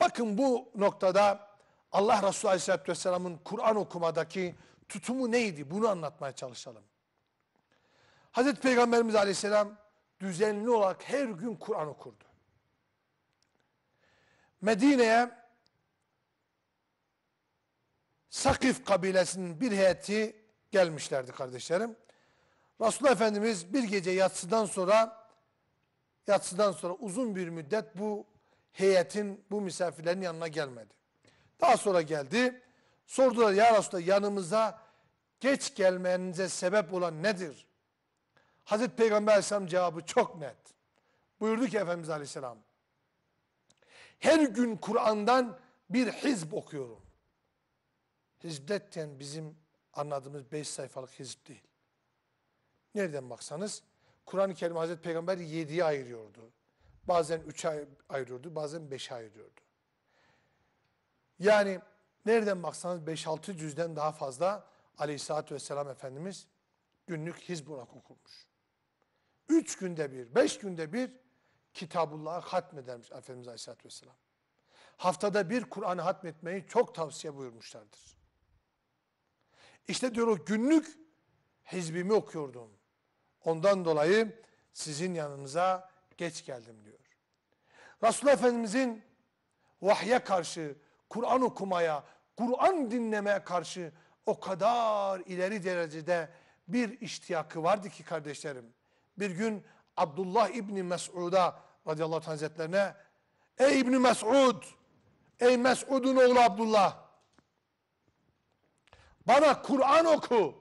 Bakın bu noktada Allah Resulü Aleyhisselatü Vesselam'ın Kur'an okumadaki tutumu neydi? Bunu anlatmaya çalışalım. Hazreti Peygamberimiz Aleyhisselam düzenli olarak her gün Kur'an okurdu. Medine'ye Sakif kabilesinin bir heyeti gelmişlerdi kardeşlerim. Resulullah Efendimiz bir gece yatsıdan sonra yatsıdan sonra uzun bir müddet bu heyetin, bu misafirlerin yanına gelmedi. Daha sonra geldi. Sordular ya Resulallah yanımıza geç gelmenize sebep olan nedir? Hazreti Peygamber Aleyhisselam cevabı çok net. Buyurdu ki Efendimiz Aleyhisselam. Her gün Kur'an'dan bir hizb okuyorum. Hizbdetten bizim anladığımız beş sayfalık hizb değil. Nereden baksanız Kur'an-ı Kerim Hazreti Peygamber yediye ayırıyordu. Bazen üçe ayırıyordu, bazen beşe ayırıyordu. Yani nereden baksanız 5-6 cüzden daha fazla Aleyhisselatü vesselam Efendimiz günlük hizb olarak okurmuş. 3 günde bir, 5 günde bir Kitabullah'ı hatmedermiş Efendimiz Aleyhisselatü vesselam. Haftada bir Kur'an'ı hatmetmeyi çok tavsiye buyurmuşlardır. İşte diyor o günlük hizbimi okuyordum. Ondan dolayı sizin yanınıza geç geldim diyor. Resulullah Efendimizin vahye karşı Kur'an okumaya, Kur'an dinlemeye karşı o kadar ileri derecede bir iştiyakı vardı ki kardeşlerim. Bir gün Abdullah İbni Mes'ud'a radıyallahu anh hazretlerine Ey İbni Mes'ud Ey Mes'ud'un oğlu Abdullah bana Kur'an oku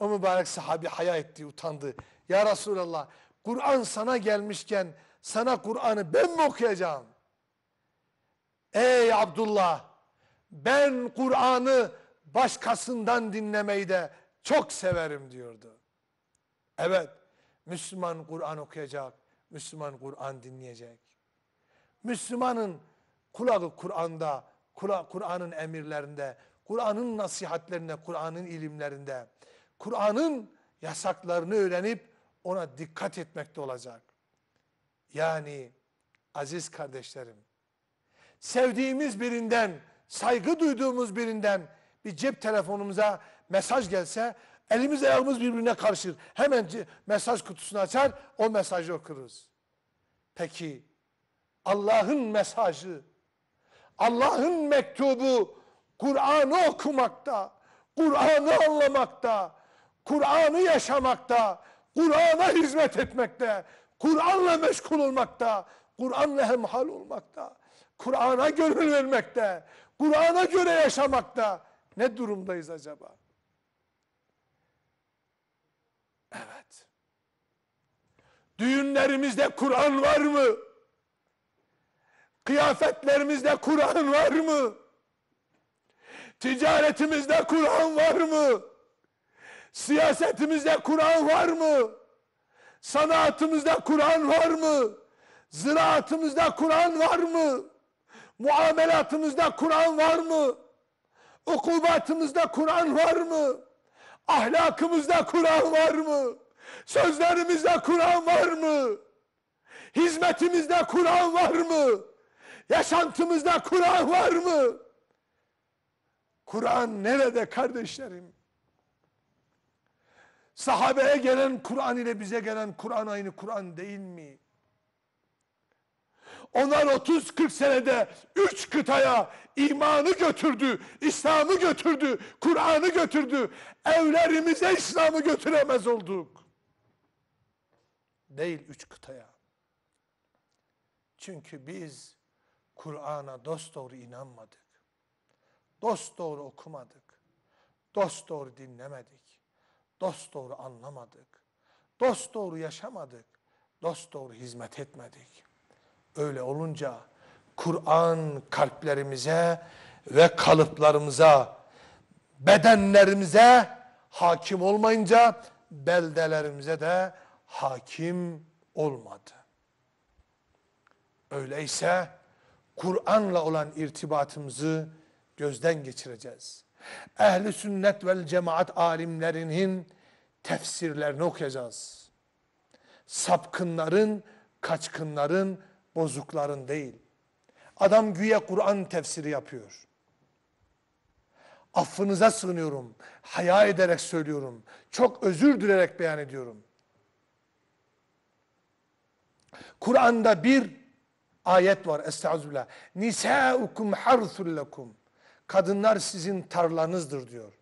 o mübarek sahabi haya etti utandı ya Resulallah Kur'an sana gelmişken sana Kur'an'ı ben mi okuyacağım Ey Abdullah ben Kur'an'ı başkasından dinlemeyi de çok severim diyordu. Evet Müslüman Kur'an okuyacak, Müslüman Kur'an dinleyecek. Müslümanın kulağı Kur'an'da, Kur'an'ın emirlerinde, Kur'an'ın nasihatlerinde, Kur'an'ın ilimlerinde, Kur'an'ın yasaklarını öğrenip ona dikkat etmekte olacak. Yani aziz kardeşlerim, sevdiğimiz birinden, saygı duyduğumuz birinden bir cep telefonumuza mesaj gelse elimiz ayağımız birbirine karışır. Hemen mesaj kutusunu açar o mesajı okuruz. Peki Allah'ın mesajı, Allah'ın mektubu Kur'an'ı okumakta, Kur'an'ı anlamakta, Kur'an'ı yaşamakta, Kur'an'a hizmet etmekte, Kur'an'la meşgul olmakta, Kur'an'la hemhal olmakta. Kur'an'a gönül vermekte, Kur'an'a göre yaşamakta ne durumdayız acaba? Evet. Düğünlerimizde Kur'an var mı? Kıyafetlerimizde Kur'an var mı? Ticaretimizde Kur'an var mı? Siyasetimizde Kur'an var mı? Sanatımızda Kur'an var mı? Ziraatımızda Kur'an var mı? Muamelatımızda Kur'an var mı? Okulbatımızda Kur'an var mı? Ahlakımızda Kur'an var mı? Sözlerimizde Kur'an var mı? Hizmetimizde Kur'an var mı? Yaşantımızda Kur'an var mı? Kur'an nerede kardeşlerim? Sahabeye gelen Kur'an ile bize gelen Kur'an aynı Kur'an değil mi? Onlar 30-40 senede üç kıtaya imanı götürdü, İslam'ı götürdü, Kur'an'ı götürdü. Evlerimize İslam'ı götüremez olduk. Değil üç kıtaya. Çünkü biz Kur'an'a dost doğru inanmadık. dost doğru okumadık. dost doğru dinlemedik. dost doğru anlamadık. dost doğru yaşamadık. dost doğru hizmet etmedik. Öyle olunca Kur'an kalplerimize ve kalıplarımıza, bedenlerimize hakim olmayınca beldelerimize de hakim olmadı. Öyleyse Kur'an'la olan irtibatımızı gözden geçireceğiz. Ehli sünnet ve cemaat alimlerinin tefsirlerini okuyacağız. Sapkınların, kaçkınların bozukların değil. Adam güya Kur'an tefsiri yapıyor. Affınıza sığınıyorum. Haya ederek söylüyorum. Çok özür dilerek beyan ediyorum. Kur'an'da bir ayet var. Estağfirullah. Nisaukum harsul lekum. Kadınlar sizin tarlanızdır diyor.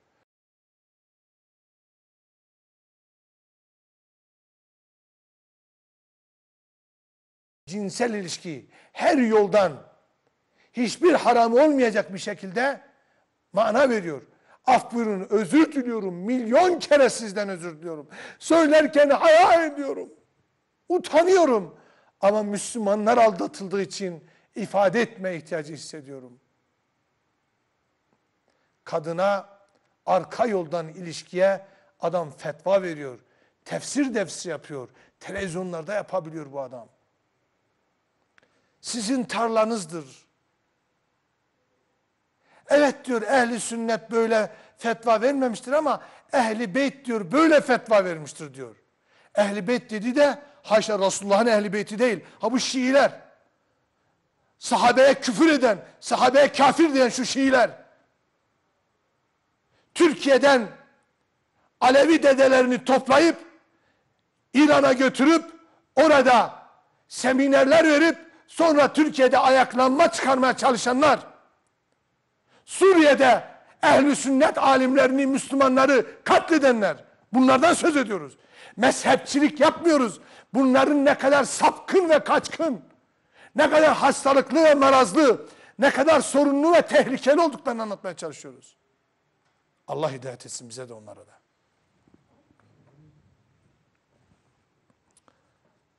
cinsel ilişki her yoldan hiçbir haram olmayacak bir şekilde mana veriyor. Af buyurun özür diliyorum. Milyon kere sizden özür diliyorum. Söylerken haya ediyorum. Utanıyorum. Ama Müslümanlar aldatıldığı için ifade etme ihtiyacı hissediyorum. Kadına arka yoldan ilişkiye adam fetva veriyor. Tefsir defsi yapıyor. Televizyonlarda yapabiliyor bu adam sizin tarlanızdır. Evet diyor ehli sünnet böyle fetva vermemiştir ama ehli beyt diyor böyle fetva vermiştir diyor. Ehli beyt dedi de haşa Resulullah'ın ehli beyti değil. Ha bu Şiiler. Sahabeye küfür eden, sahabeye kafir diyen şu Şiiler. Türkiye'den Alevi dedelerini toplayıp İran'a götürüp orada seminerler verip sonra Türkiye'de ayaklanma çıkarmaya çalışanlar, Suriye'de ehli sünnet alimlerini, Müslümanları katledenler, bunlardan söz ediyoruz. Mezhepçilik yapmıyoruz. Bunların ne kadar sapkın ve kaçkın, ne kadar hastalıklı ve marazlı, ne kadar sorunlu ve tehlikeli olduklarını anlatmaya çalışıyoruz. Allah hidayet etsin bize de onlara da.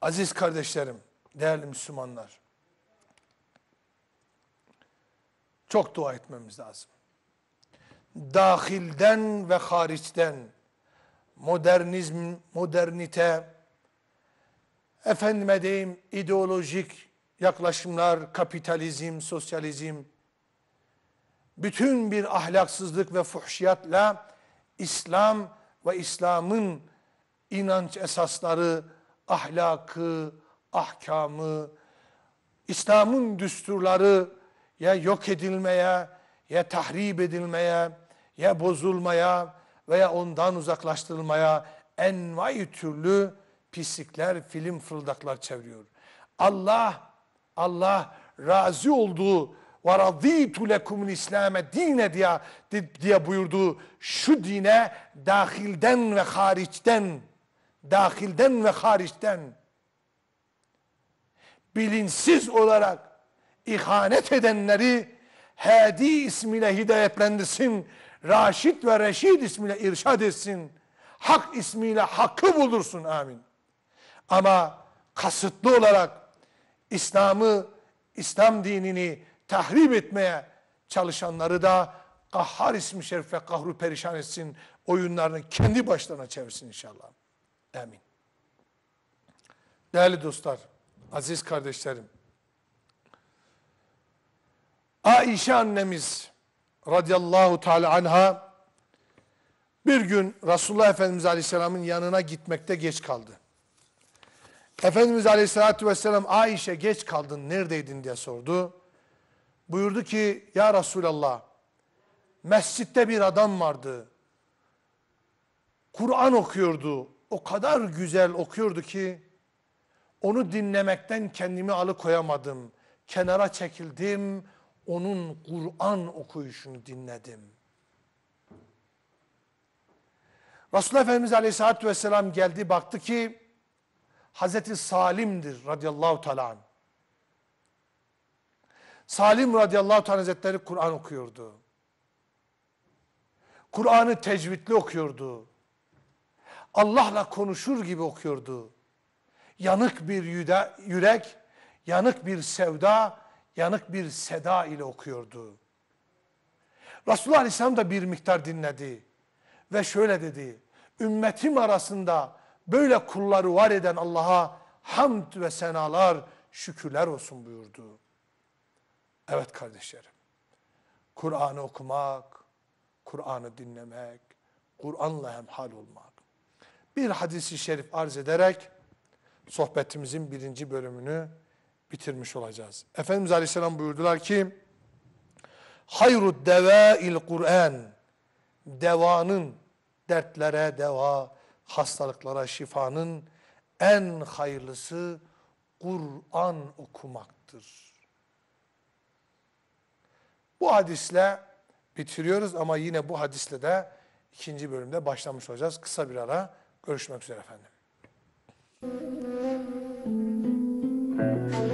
Aziz kardeşlerim, değerli Müslümanlar. Çok dua etmemiz lazım. Dahilden ve hariçten modernizm, modernite, efendime deyim ideolojik yaklaşımlar, kapitalizm, sosyalizm, bütün bir ahlaksızlık ve fuhşiyatla İslam ve İslam'ın inanç esasları, ahlakı, ahkamı, İslam'ın düsturları ya yok edilmeye, ya tahrip edilmeye, ya bozulmaya veya ondan uzaklaştırılmaya envai türlü pislikler, film fırıldaklar çeviriyor. Allah, Allah razı olduğu ve radîtu lekumul İslam'e dine diye, diye buyurduğu şu dine dahilden ve hariçten, dahilden ve hariçten bilinçsiz olarak ihanet edenleri Hadi ismiyle hidayetlendirsin. Raşid ve Reşid ismiyle irşad etsin. Hak ismiyle hakkı bulursun amin. Ama kasıtlı olarak İslam'ı, İslam dinini tahrip etmeye çalışanları da Kahhar ismi şerif ve kahru perişan etsin. Oyunlarını kendi başlarına çevirsin inşallah. Amin. Değerli dostlar, Aziz kardeşlerim. Aişe annemiz radıyallahu teala anha bir gün Resulullah Efendimiz Aleyhisselam'ın yanına gitmekte geç kaldı. Efendimiz Aleyhisselatü Vesselam Aişe geç kaldın neredeydin diye sordu. Buyurdu ki ya Resulallah mescitte bir adam vardı. Kur'an okuyordu. O kadar güzel okuyordu ki onu dinlemekten kendimi alıkoyamadım. Kenara çekildim, onun Kur'an okuyuşunu dinledim. Resulullah Efendimiz Aleyhisselatü Vesselam geldi baktı ki Hazreti Salim'dir radıyallahu teala. Salim radıyallahu teala hazretleri Kur'an okuyordu. Kur'an'ı tecvidli okuyordu. Allah'la konuşur gibi okuyordu yanık bir yüde, yürek, yanık bir sevda, yanık bir seda ile okuyordu. Resulullah Aleyhisselam da bir miktar dinledi ve şöyle dedi. Ümmetim arasında böyle kulları var eden Allah'a hamd ve senalar, şükürler olsun buyurdu. Evet kardeşlerim, Kur'an'ı okumak, Kur'an'ı dinlemek, Kur'an'la hemhal olmak. Bir hadisi şerif arz ederek, sohbetimizin birinci bölümünü bitirmiş olacağız. Efendimiz Aleyhisselam buyurdular ki, Hayru il Kur'an, devanın, dertlere deva, hastalıklara şifanın en hayırlısı Kur'an okumaktır. Bu hadisle bitiriyoruz ama yine bu hadisle de ikinci bölümde başlamış olacağız. Kısa bir ara görüşmek üzere efendim. Thank you.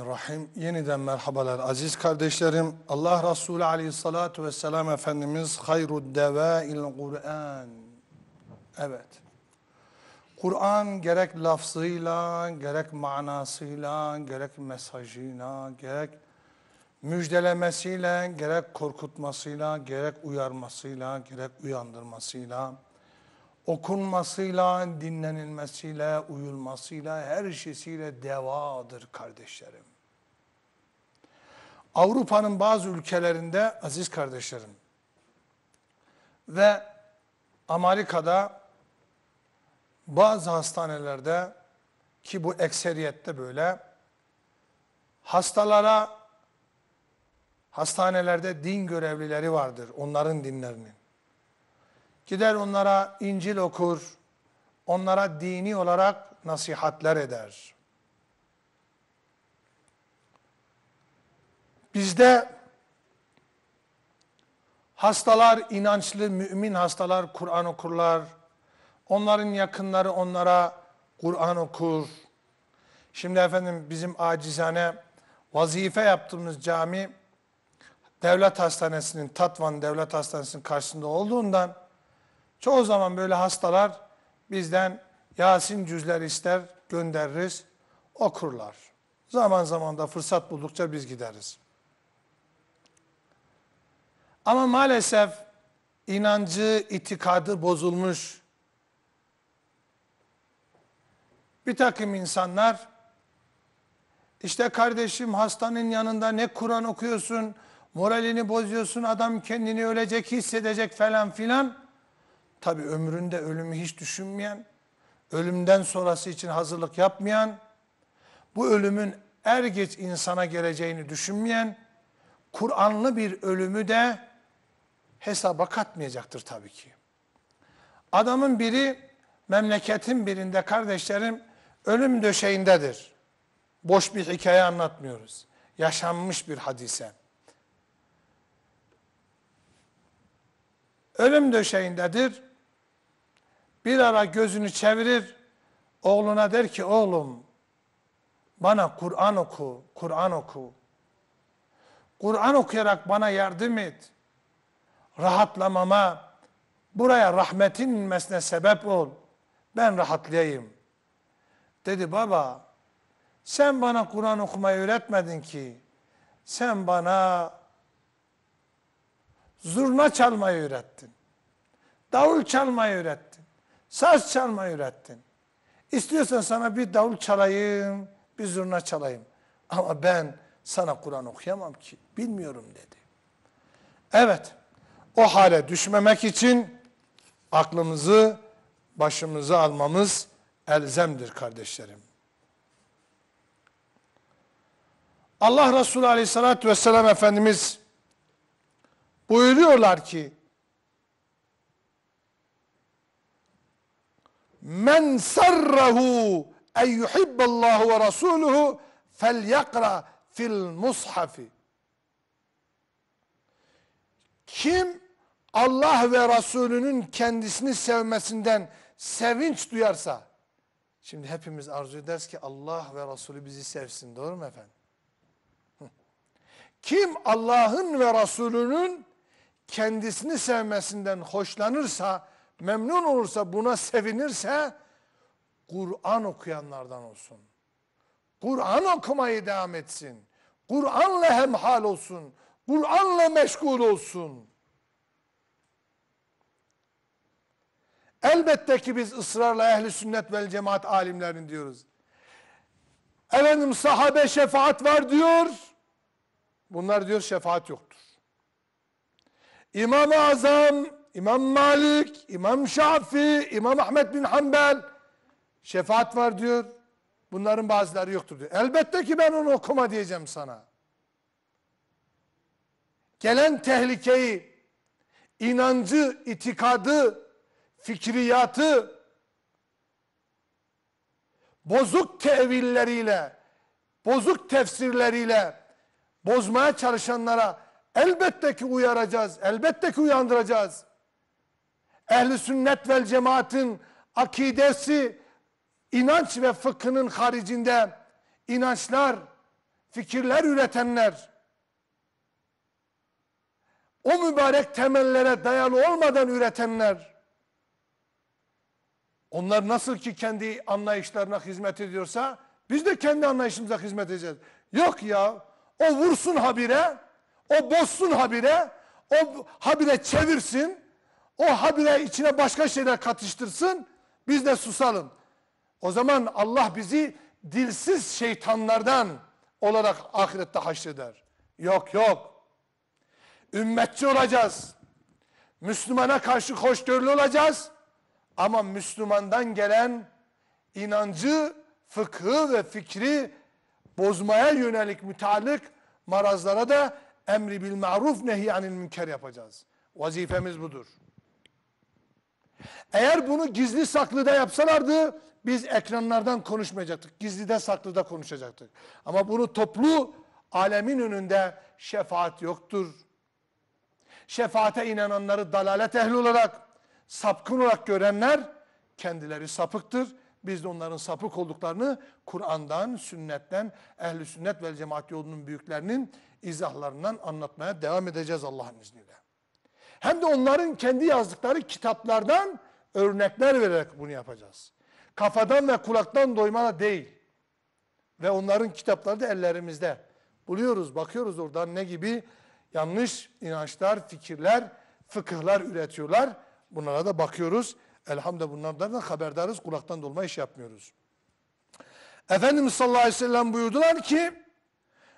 Bismillahirrahmanirrahim. Yeniden merhabalar aziz kardeşlerim. Allah Resulü aleyhissalatu vesselam Efendimiz hayrud devail Kur'an. Evet. Kur'an gerek lafzıyla, gerek manasıyla, gerek mesajıyla, gerek müjdelemesiyle, gerek korkutmasıyla, gerek uyarmasıyla, gerek uyandırmasıyla, okunmasıyla, dinlenilmesiyle, uyulmasıyla, her şeysiyle devadır kardeşlerim. Avrupa'nın bazı ülkelerinde aziz kardeşlerim ve Amerika'da bazı hastanelerde ki bu ekseriyette böyle hastalara hastanelerde din görevlileri vardır onların dinlerinin. Gider onlara İncil okur, onlara dini olarak nasihatler eder. Bizde hastalar inançlı mümin hastalar Kur'an okurlar. Onların yakınları onlara Kur'an okur. Şimdi efendim bizim acizane vazife yaptığımız cami devlet hastanesinin Tatvan devlet hastanesinin karşısında olduğundan çoğu zaman böyle hastalar bizden Yasin cüzler ister göndeririz okurlar. Zaman zaman da fırsat buldukça biz gideriz. Ama maalesef inancı, itikadı bozulmuş. Bir takım insanlar işte kardeşim hastanın yanında ne Kur'an okuyorsun, moralini bozuyorsun, adam kendini ölecek, hissedecek falan filan. Tabi ömründe ölümü hiç düşünmeyen, ölümden sonrası için hazırlık yapmayan, bu ölümün er geç insana geleceğini düşünmeyen, Kur'anlı bir ölümü de hesaba katmayacaktır tabii ki. Adamın biri memleketin birinde kardeşlerim ölüm döşeğindedir. Boş bir hikaye anlatmıyoruz. Yaşanmış bir hadise. Ölüm döşeğindedir. Bir ara gözünü çevirir. Oğluna der ki oğlum bana Kur'an oku, Kur'an oku. Kur'an okuyarak bana yardım et rahatlamama, buraya rahmetin mesne sebep ol. Ben rahatlayayım. Dedi baba, sen bana Kur'an okumayı öğretmedin ki. Sen bana zurna çalmayı öğrettin. Davul çalmayı öğrettin. Saz çalmayı öğrettin. İstiyorsan sana bir davul çalayım, bir zurna çalayım. Ama ben sana Kur'an okuyamam ki. Bilmiyorum dedi. Evet o hale düşmemek için aklımızı başımıza almamız elzemdir kardeşlerim. Allah Resulü aleyhissalatü vesselam Efendimiz buyuruyorlar ki men sarrahu en yuhibballahu ve rasuluhu fel yakra fil mushafi kim Allah ve Resulünün kendisini sevmesinden sevinç duyarsa, şimdi hepimiz arzu ederiz ki Allah ve Resulü bizi sevsin, doğru mu efendim? Kim Allah'ın ve Resulünün kendisini sevmesinden hoşlanırsa, memnun olursa, buna sevinirse, Kur'an okuyanlardan olsun. Kur'an okumayı devam etsin. Kur'an'la hemhal olsun. Kur'an'la meşgul olsun. Elbette ki biz ısrarla ehli sünnet vel cemaat alimlerini diyoruz. Efendim sahabe şefaat var diyor. Bunlar diyor şefaat yoktur. İmam-ı Azam, İmam Malik, İmam Şafi, İmam Ahmet bin Hanbel şefaat var diyor. Bunların bazıları yoktur diyor. Elbette ki ben onu okuma diyeceğim sana. Gelen tehlikeyi, inancı, itikadı, fikriyatı bozuk tevilleriyle, bozuk tefsirleriyle bozmaya çalışanlara elbette ki uyaracağız, elbette ki uyandıracağız. Ehli sünnet vel cemaatin akidesi inanç ve fıkhının haricinde inançlar, fikirler üretenler o mübarek temellere dayalı olmadan üretenler onlar nasıl ki kendi anlayışlarına hizmet ediyorsa biz de kendi anlayışımıza hizmet edeceğiz. Yok ya o vursun habire, o bozsun habire, o habire çevirsin, o habire içine başka şeyler katıştırsın biz de susalım. O zaman Allah bizi dilsiz şeytanlardan olarak ahirette haşreder. Yok yok. Ümmetçi olacağız. Müslümana karşı hoşgörülü olacağız. Ama Müslümandan gelen inancı, fıkhı ve fikri bozmaya yönelik müteallık marazlara da emri bil maruf nehi anil münker yapacağız. Vazifemiz budur. Eğer bunu gizli saklıda yapsalardı biz ekranlardan konuşmayacaktık. Gizlide saklıda konuşacaktık. Ama bunu toplu alemin önünde şefaat yoktur. Şefaate inananları dalalet ehli olarak sapkın olarak görenler kendileri sapıktır. Biz de onların sapık olduklarını Kur'an'dan, sünnetten, ehli sünnet ve cemaat yolunun büyüklerinin izahlarından anlatmaya devam edeceğiz Allah'ın izniyle. Hem de onların kendi yazdıkları kitaplardan örnekler vererek bunu yapacağız. Kafadan ve kulaktan doymana değil. Ve onların kitapları da ellerimizde. Buluyoruz, bakıyoruz oradan ne gibi yanlış inançlar, fikirler, fıkıhlar üretiyorlar Bunlara da bakıyoruz. Elhamdülillah bunlardan da haberdarız. Kulaktan dolma iş yapmıyoruz. Efendimiz sallallahu aleyhi ve sellem buyurdular ki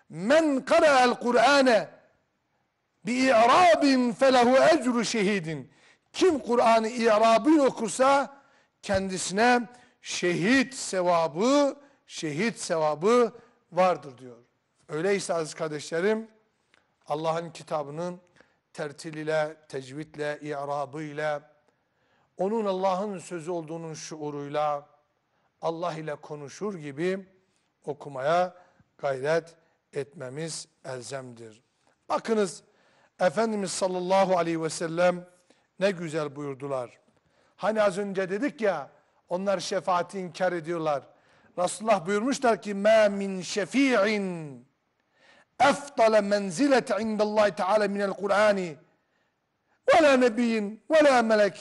Men kara'el Kur'ane bi i'rabin felehu ecru şehidin. Kim Kur'an'ı i'rabı okursa kendisine şehit sevabı, şehit sevabı vardır diyor. Öyleyse aziz kardeşlerim Allah'ın kitabının tertil ile, tecvid ile, ile, onun Allah'ın sözü olduğunun şuuruyla, Allah ile konuşur gibi okumaya gayret etmemiz elzemdir. Bakınız Efendimiz sallallahu aleyhi ve sellem ne güzel buyurdular. Hani az önce dedik ya onlar şefaati inkar ediyorlar. Resulullah buyurmuşlar ki مَا مِنْ شَف۪يعٍ أفضل منزلة عند الله تعالى من القرآن ولا نبي ولا ملك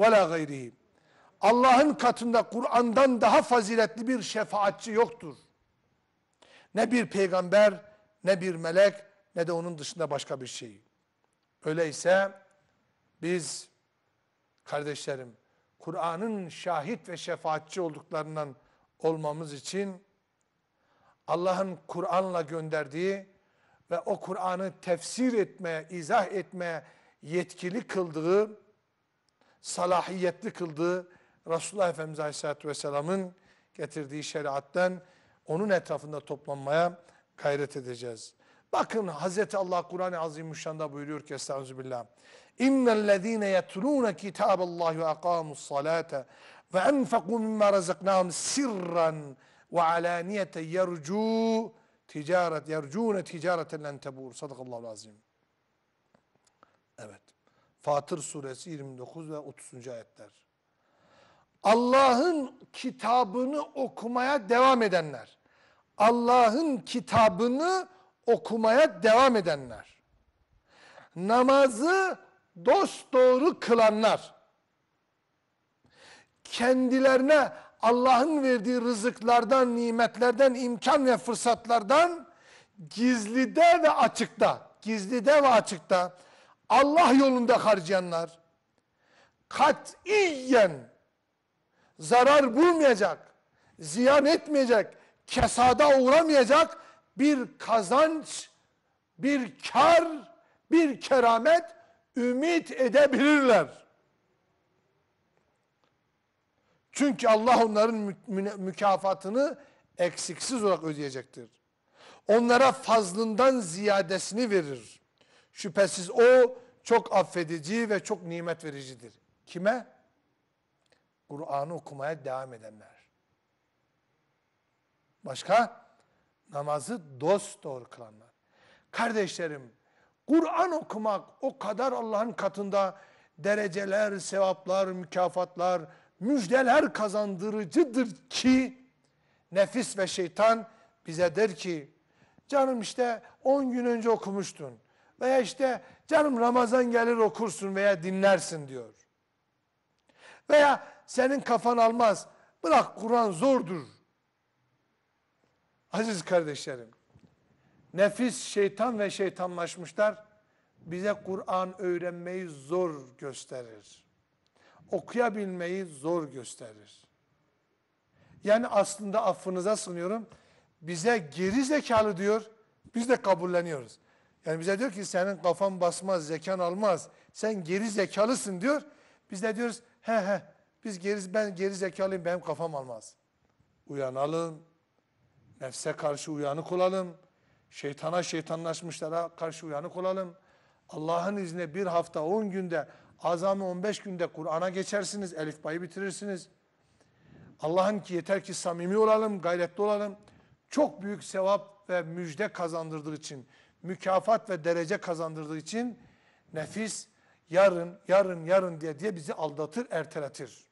ولا غيره Allah'ın katında Kur'an'dan daha faziletli bir şefaatçi yoktur. Ne bir peygamber, ne bir melek, ne de onun dışında başka bir şey. Öyleyse biz kardeşlerim Kur'an'ın şahit ve şefaatçi olduklarından olmamız için Allah'ın Kur'an'la gönderdiği ve o Kur'an'ı tefsir etmeye, izah etmeye yetkili kıldığı, salahiyetli kıldığı Resulullah Efendimiz Aleyhisselatü Vesselam'ın getirdiği şeriatten onun etrafında toplanmaya gayret edeceğiz. Bakın Hazreti Allah Kur'an-ı Azimüşşan'da buyuruyor ki Estağfirullah. اِنَّ الَّذ۪ينَ يَتْلُونَ كِتَابَ اللّٰهِ وَاَقَامُوا الصَّلَاةَ وَاَنْفَقُوا مِمَّا رَزَقْنَاهُمْ سِرًّا وَعَلَانِيَةً يَرْجُوا ticaret yercune ticareten len tebur. Sadakallahu azim. Evet. Fatır suresi 29 ve 30. ayetler. Allah'ın kitabını okumaya devam edenler. Allah'ın kitabını okumaya devam edenler. Namazı dosdoğru kılanlar. Kendilerine Allah'ın verdiği rızıklardan, nimetlerden, imkan ve fırsatlardan gizlide ve açıkta, gizlide ve açıkta Allah yolunda harcayanlar katiyen zarar bulmayacak, ziyan etmeyecek, kesada uğramayacak bir kazanç, bir kar, bir keramet ümit edebilirler. Çünkü Allah onların mükafatını eksiksiz olarak ödeyecektir. Onlara fazlından ziyadesini verir. Şüphesiz o çok affedici ve çok nimet vericidir. Kime? Kur'an'ı okumaya devam edenler. Başka? Namazı dost doğru kılanlar. Kardeşlerim, Kur'an okumak o kadar Allah'ın katında dereceler, sevaplar, mükafatlar, mükafatlar, müjdeler kazandırıcıdır ki nefis ve şeytan bize der ki canım işte 10 gün önce okumuştun veya işte canım Ramazan gelir okursun veya dinlersin diyor. Veya senin kafan almaz bırak Kur'an zordur. Aziz kardeşlerim nefis şeytan ve şeytanlaşmışlar bize Kur'an öğrenmeyi zor gösterir okuyabilmeyi zor gösterir. Yani aslında affınıza sunuyorum. Bize geri zekalı diyor. Biz de kabulleniyoruz. Yani bize diyor ki senin kafan basmaz, zekan almaz. Sen geri zekalısın diyor. Biz de diyoruz he he biz geri, ben geri zekalıyım benim kafam almaz. Uyanalım. Nefse karşı uyanık olalım. Şeytana şeytanlaşmışlara karşı uyanık olalım. Allah'ın izniyle bir hafta on günde Azami 15 günde Kur'an'a geçersiniz, Elif Bay'ı bitirirsiniz. Allah'ın ki yeter ki samimi olalım, gayretli olalım. Çok büyük sevap ve müjde kazandırdığı için, mükafat ve derece kazandırdığı için nefis yarın, yarın, yarın diye diye bizi aldatır, erteletir.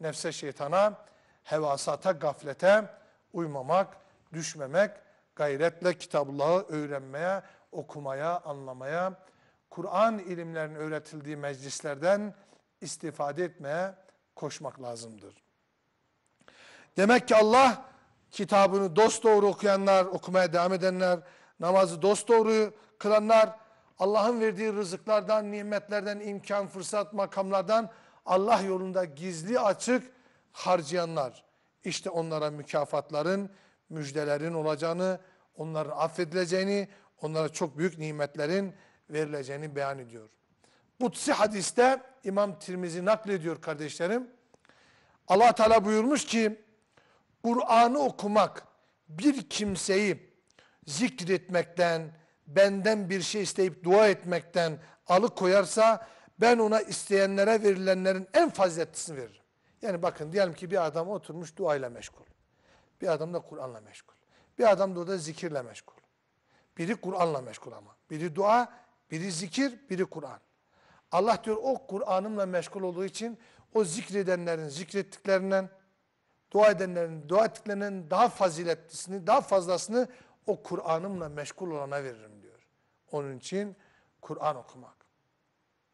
Nefse şeytana, hevasata, gaflete uymamak, düşmemek, gayretle kitabullahı öğrenmeye, okumaya, anlamaya, Kur'an ilimlerinin öğretildiği meclislerden istifade etmeye koşmak lazımdır. Demek ki Allah kitabını dost doğru okuyanlar, okumaya devam edenler, namazı dost doğru kılanlar, Allah'ın verdiği rızıklardan, nimetlerden, imkan, fırsat, makamlardan Allah yolunda gizli açık harcayanlar. İşte onlara mükafatların, müjdelerin olacağını, onların affedileceğini, onlara çok büyük nimetlerin verileceğini beyan ediyor. Kutsi hadiste İmam Tirmizi naklediyor kardeşlerim. Allah Teala buyurmuş ki Kur'an'ı okumak bir kimseyi zikretmekten, benden bir şey isteyip dua etmekten alıkoyarsa ben ona isteyenlere verilenlerin en faziletlisini veririm. Yani bakın diyelim ki bir adam oturmuş duayla meşgul. Bir adam da Kur'an'la meşgul. Bir adam da orada zikirle meşgul. Biri Kur'an'la meşgul ama. Biri dua, biri zikir, biri Kur'an. Allah diyor o Kur'an'ımla meşgul olduğu için o zikredenlerin zikrettiklerinden, dua edenlerin dua ettiklerinden daha faziletlisini, daha fazlasını o Kur'an'ımla meşgul olana veririm diyor. Onun için Kur'an okumak.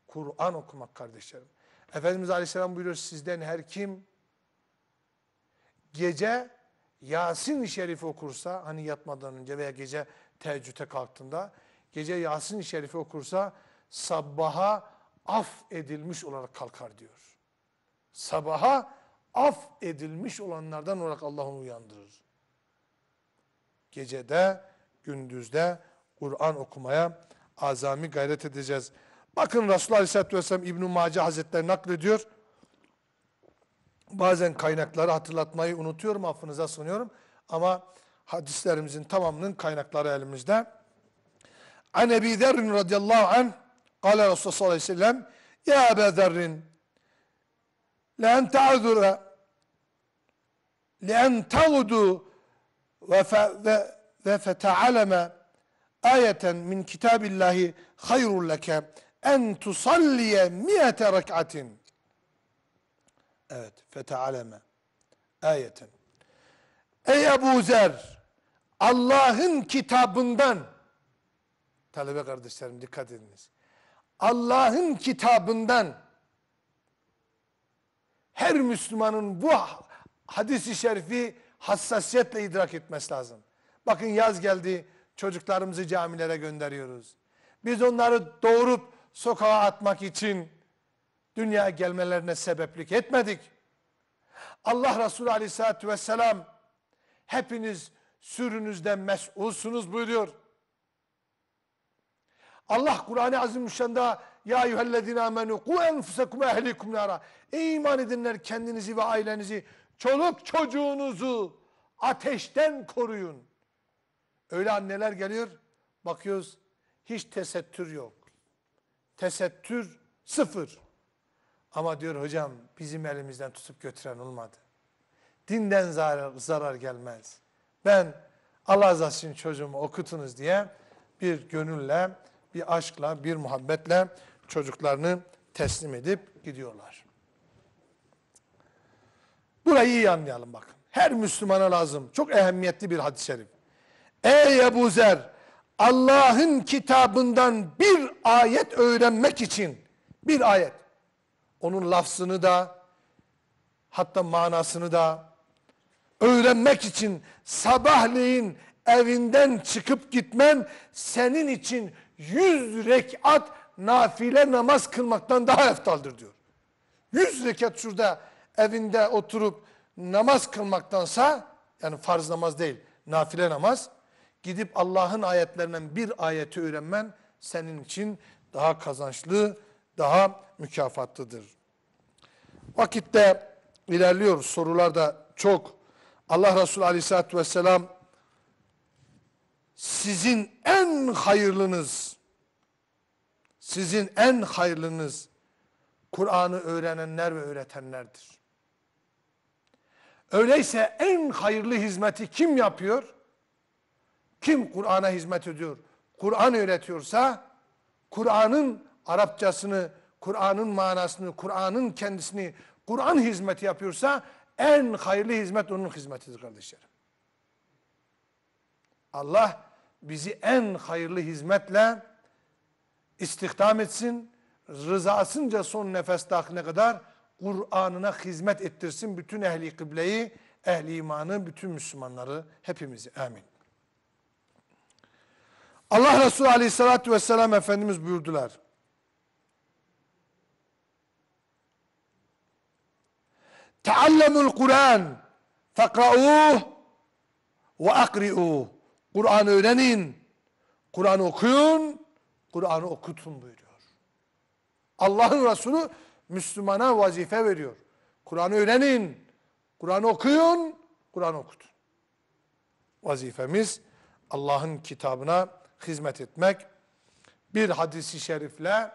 Kur'an okumak kardeşlerim. Efendimiz Aleyhisselam buyuruyor sizden her kim gece Yasin-i Şerif okursa hani yatmadan önce veya gece teheccüde kalktığında gece Yasin-i Şerife okursa sabaha af edilmiş olarak kalkar diyor. Sabaha af edilmiş olanlardan olarak Allah onu uyandırır. Gecede, gündüzde Kur'an okumaya azami gayret edeceğiz. Bakın Resulullah Aleyhisselatü Vesselam İbn-i Mace Hazretleri naklediyor. Bazen kaynakları hatırlatmayı unutuyorum affınıza sunuyorum. Ama hadislerimizin tamamının kaynakları elimizde. An Ebi Zerrin radıyallahu anh kale Resulullah sallallahu aleyhi ve sellem Ya Ebu Zerrin لأن تعذر لأن تغدو وفتعلم آية من كتاب الله خير لك أن تصلي مئة ركعة Evet, fetealeme. Ayeten. Ey Ebu Zer, Allah'ın kitabından Talebe kardeşlerim dikkat ediniz. Allah'ın kitabından her Müslümanın bu hadisi şerifi hassasiyetle idrak etmesi lazım. Bakın yaz geldi çocuklarımızı camilere gönderiyoruz. Biz onları doğurup sokağa atmak için dünyaya gelmelerine sebeplik etmedik. Allah Resulü aleyhissalatü vesselam hepiniz sürünüzden mesulsunuz buyuruyor. Allah Kur'an-ı Azimüşşan'da ya eyyühellezine amenu ku enfusekum ehlikum nara. Ey iman edinler kendinizi ve ailenizi, çoluk çocuğunuzu ateşten koruyun. Öyle anneler geliyor, bakıyoruz hiç tesettür yok. Tesettür sıfır. Ama diyor hocam bizim elimizden tutup götüren olmadı. Dinden zarar, zarar gelmez. Ben Allah rızası için çocuğumu okutunuz diye bir gönülle bir aşkla, bir muhabbetle çocuklarını teslim edip gidiyorlar. Burayı iyi anlayalım bakın. Her Müslümana lazım. Çok ehemmiyetli bir hadis-i şerif. Ey Ebu Zer, Allah'ın kitabından bir ayet öğrenmek için, bir ayet, onun lafzını da, hatta manasını da öğrenmek için sabahleyin evinden çıkıp gitmen senin için 100 rekat nafile namaz kılmaktan daha eftaldır diyor. 100 rekat şurada evinde oturup namaz kılmaktansa yani farz namaz değil nafile namaz gidip Allah'ın ayetlerinden bir ayeti öğrenmen senin için daha kazançlı, daha mükafatlıdır. Vakitte ilerliyoruz. Sorular da çok. Allah Resulü Aleyhisselatü Vesselam sizin en hayırlınız, sizin en hayırlınız Kur'an'ı öğrenenler ve öğretenlerdir. Öyleyse en hayırlı hizmeti kim yapıyor? Kim Kur'an'a hizmet ediyor? Kur'an öğretiyorsa, Kur'an'ın Arapçasını, Kur'an'ın manasını, Kur'an'ın kendisini, Kur'an hizmeti yapıyorsa en hayırlı hizmet onun hizmetidir kardeşlerim. Allah bizi en hayırlı hizmetle istihdam etsin. Rızasınca son nefes dahine kadar Kur'an'ına hizmet ettirsin. Bütün ehli kıbleyi, ehli imanı, bütün Müslümanları, hepimizi. Amin. Allah Resulü aleyhissalatü vesselam Efendimiz buyurdular. Teallemul Kur'an fekra'uh ve akri'uh. Kur'an öğrenin, Kur'an okuyun, Kur'an'ı okutun buyuruyor. Allah'ın Resulü Müslümana vazife veriyor. Kur'an öğrenin, Kur'an okuyun, Kur'an okutun. Vazifemiz Allah'ın kitabına hizmet etmek. Bir hadisi şerifle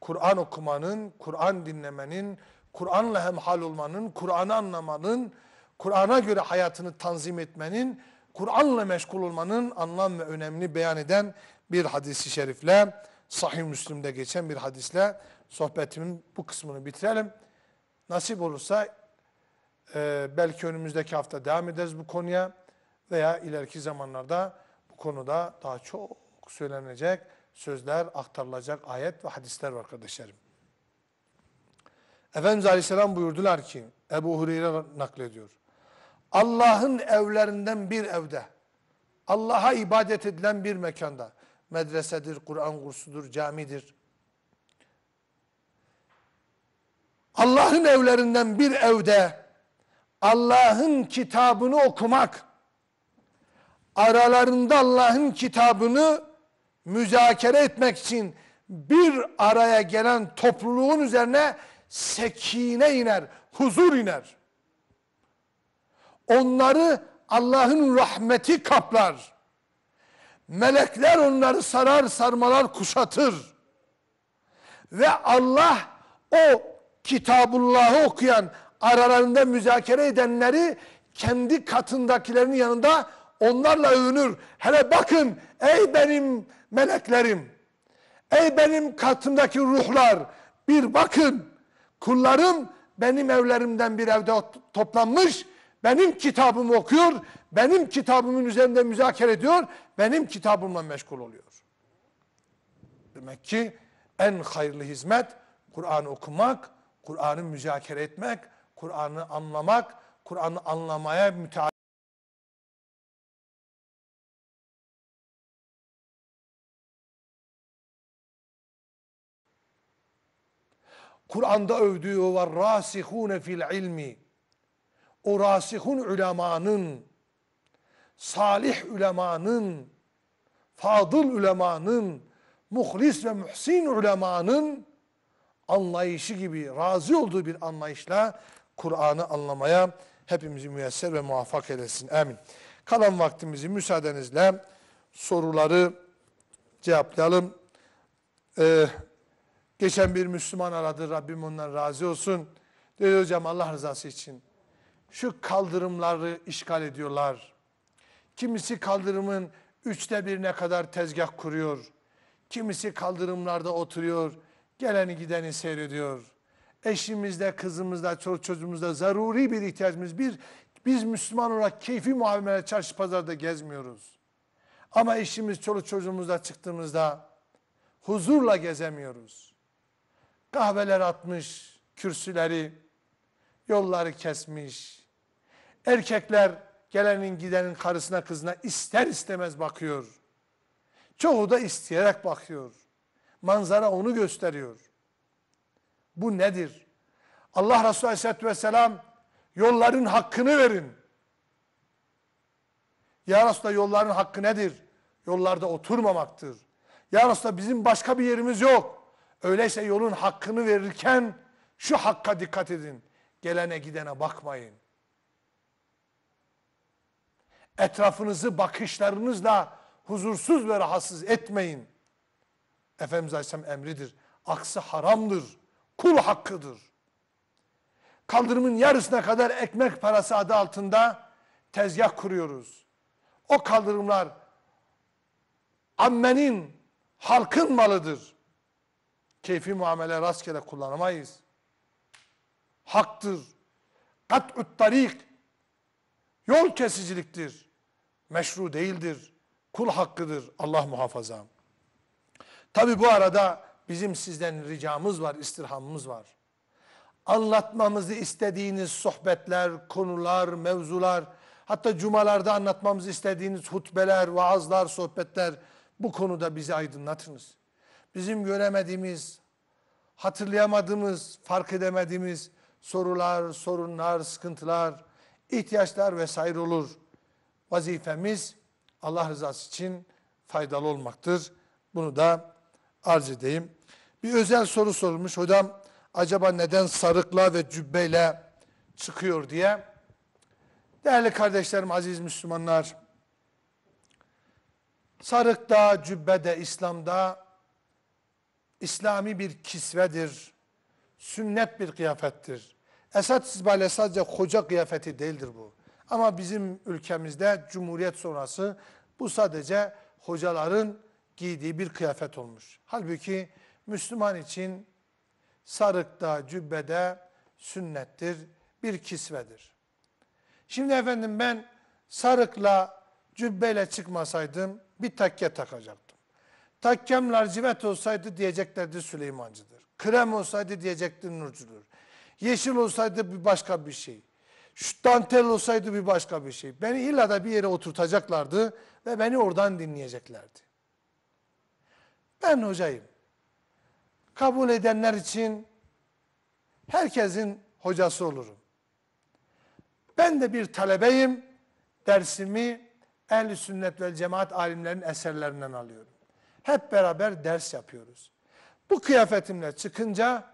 Kur'an okumanın, Kur'an dinlemenin, Kur'an'la hemhal olmanın, Kur'an'ı anlamanın, Kur'an'a göre hayatını tanzim etmenin Kur'an'la meşgul olmanın anlam ve önemini beyan eden bir hadisi şerifle, Sahih Müslim'de geçen bir hadisle sohbetimin bu kısmını bitirelim. Nasip olursa e, belki önümüzdeki hafta devam ederiz bu konuya veya ileriki zamanlarda bu konuda daha çok söylenecek sözler, aktarılacak ayet ve hadisler var kardeşlerim. Efendimiz Aleyhisselam buyurdular ki, Ebu Hureyre naklediyor. Allah'ın evlerinden bir evde, Allah'a ibadet edilen bir mekanda, medresedir, Kur'an kursudur, camidir. Allah'ın evlerinden bir evde, Allah'ın kitabını okumak, aralarında Allah'ın kitabını müzakere etmek için bir araya gelen topluluğun üzerine sekine iner, huzur iner. Onları Allah'ın rahmeti kaplar. Melekler onları sarar sarmalar kuşatır. Ve Allah o Kitabullah'ı okuyan aralarında müzakere edenleri kendi katındakilerin yanında onlarla övünür. Hele bakın ey benim meleklerim, ey benim katımdaki ruhlar bir bakın kullarım benim evlerimden bir evde toplanmış benim kitabımı okuyor, benim kitabımın üzerinde müzakere ediyor, benim kitabımla meşgul oluyor. Demek ki en hayırlı hizmet Kur'an'ı okumak, Kur'an'ı müzakere etmek, Kur'an'ı anlamak, Kur'an'ı anlamaya müteahhit Kur'an'da övdüğü var rasihune fil ilmi o rasihun ulemanın, salih ulemanın, fadıl ulemanın, muhlis ve muhsin ulemanın anlayışı gibi razı olduğu bir anlayışla Kur'an'ı anlamaya hepimizi müyesser ve muvaffak eylesin. Amin. Kalan vaktimizi müsaadenizle soruları cevaplayalım. Ee, geçen bir Müslüman aradı. Rabbim ondan razı olsun. Dedi hocam Allah rızası için şu kaldırımları işgal ediyorlar. Kimisi kaldırımın üçte birine kadar tezgah kuruyor. Kimisi kaldırımlarda oturuyor. Geleni gideni seyrediyor. Eşimizde, kızımızda, çocuk çocuğumuzda zaruri bir ihtiyacımız. Bir, biz Müslüman olarak keyfi muamele çarşı pazarda gezmiyoruz. Ama eşimiz, çoluk çocuğumuzla çıktığımızda huzurla gezemiyoruz. Kahveler atmış, kürsüleri, yolları kesmiş. Erkekler gelenin gidenin karısına kızına ister istemez bakıyor. Çoğu da isteyerek bakıyor. Manzara onu gösteriyor. Bu nedir? Allah Resulü Aleyhisselatü Vesselam yolların hakkını verin. Ya Resulallah yolların hakkı nedir? Yollarda oturmamaktır. Ya Resulallah bizim başka bir yerimiz yok. Öyleyse yolun hakkını verirken şu hakka dikkat edin. Gelene gidene bakmayın. Etrafınızı bakışlarınızla huzursuz ve rahatsız etmeyin. Efendimiz Aleyhisselam emridir. Aksi haramdır. Kul hakkıdır. Kaldırımın yarısına kadar ekmek parası adı altında tezgah kuruyoruz. O kaldırımlar ammenin, halkın malıdır. Keyfi muamele rastgele kullanamayız. Haktır. Kat'ut tarik Yol kesiciliktir. Meşru değildir. Kul hakkıdır. Allah muhafaza. Tabi bu arada bizim sizden ricamız var, istirhamımız var. Anlatmamızı istediğiniz sohbetler, konular, mevzular, hatta cumalarda anlatmamızı istediğiniz hutbeler, vaazlar, sohbetler bu konuda bizi aydınlatınız. Bizim göremediğimiz, hatırlayamadığımız, fark edemediğimiz sorular, sorunlar, sıkıntılar, ihtiyaçlar vesaire olur. Vazifemiz Allah rızası için faydalı olmaktır. Bunu da arz edeyim. Bir özel soru sorulmuş. Hocam acaba neden sarıkla ve cübbeyle çıkıyor diye. Değerli kardeşlerim, aziz Müslümanlar, sarıkta, cübbede, İslam'da İslami bir kisvedir, sünnet bir kıyafettir. Esad isbali sadece koca kıyafeti değildir bu. Ama bizim ülkemizde Cumhuriyet sonrası bu sadece hocaların giydiği bir kıyafet olmuş. Halbuki Müslüman için sarıkta, cübbede sünnettir, bir kisvedir. Şimdi efendim ben sarıkla, cübbeyle çıkmasaydım bir takke takacaktım. Takkem lacivert olsaydı diyeceklerdi Süleymancıdır. Krem olsaydı diyecekti Nurcudur. Yeşil olsaydı bir başka bir şey. Şu dantel olsaydı bir başka bir şey. Beni illa da bir yere oturtacaklardı ve beni oradan dinleyeceklerdi. Ben hocayım. Kabul edenler için herkesin hocası olurum. Ben de bir talebeyim. Dersimi ehl sünnet ve cemaat alimlerin eserlerinden alıyorum. Hep beraber ders yapıyoruz. Bu kıyafetimle çıkınca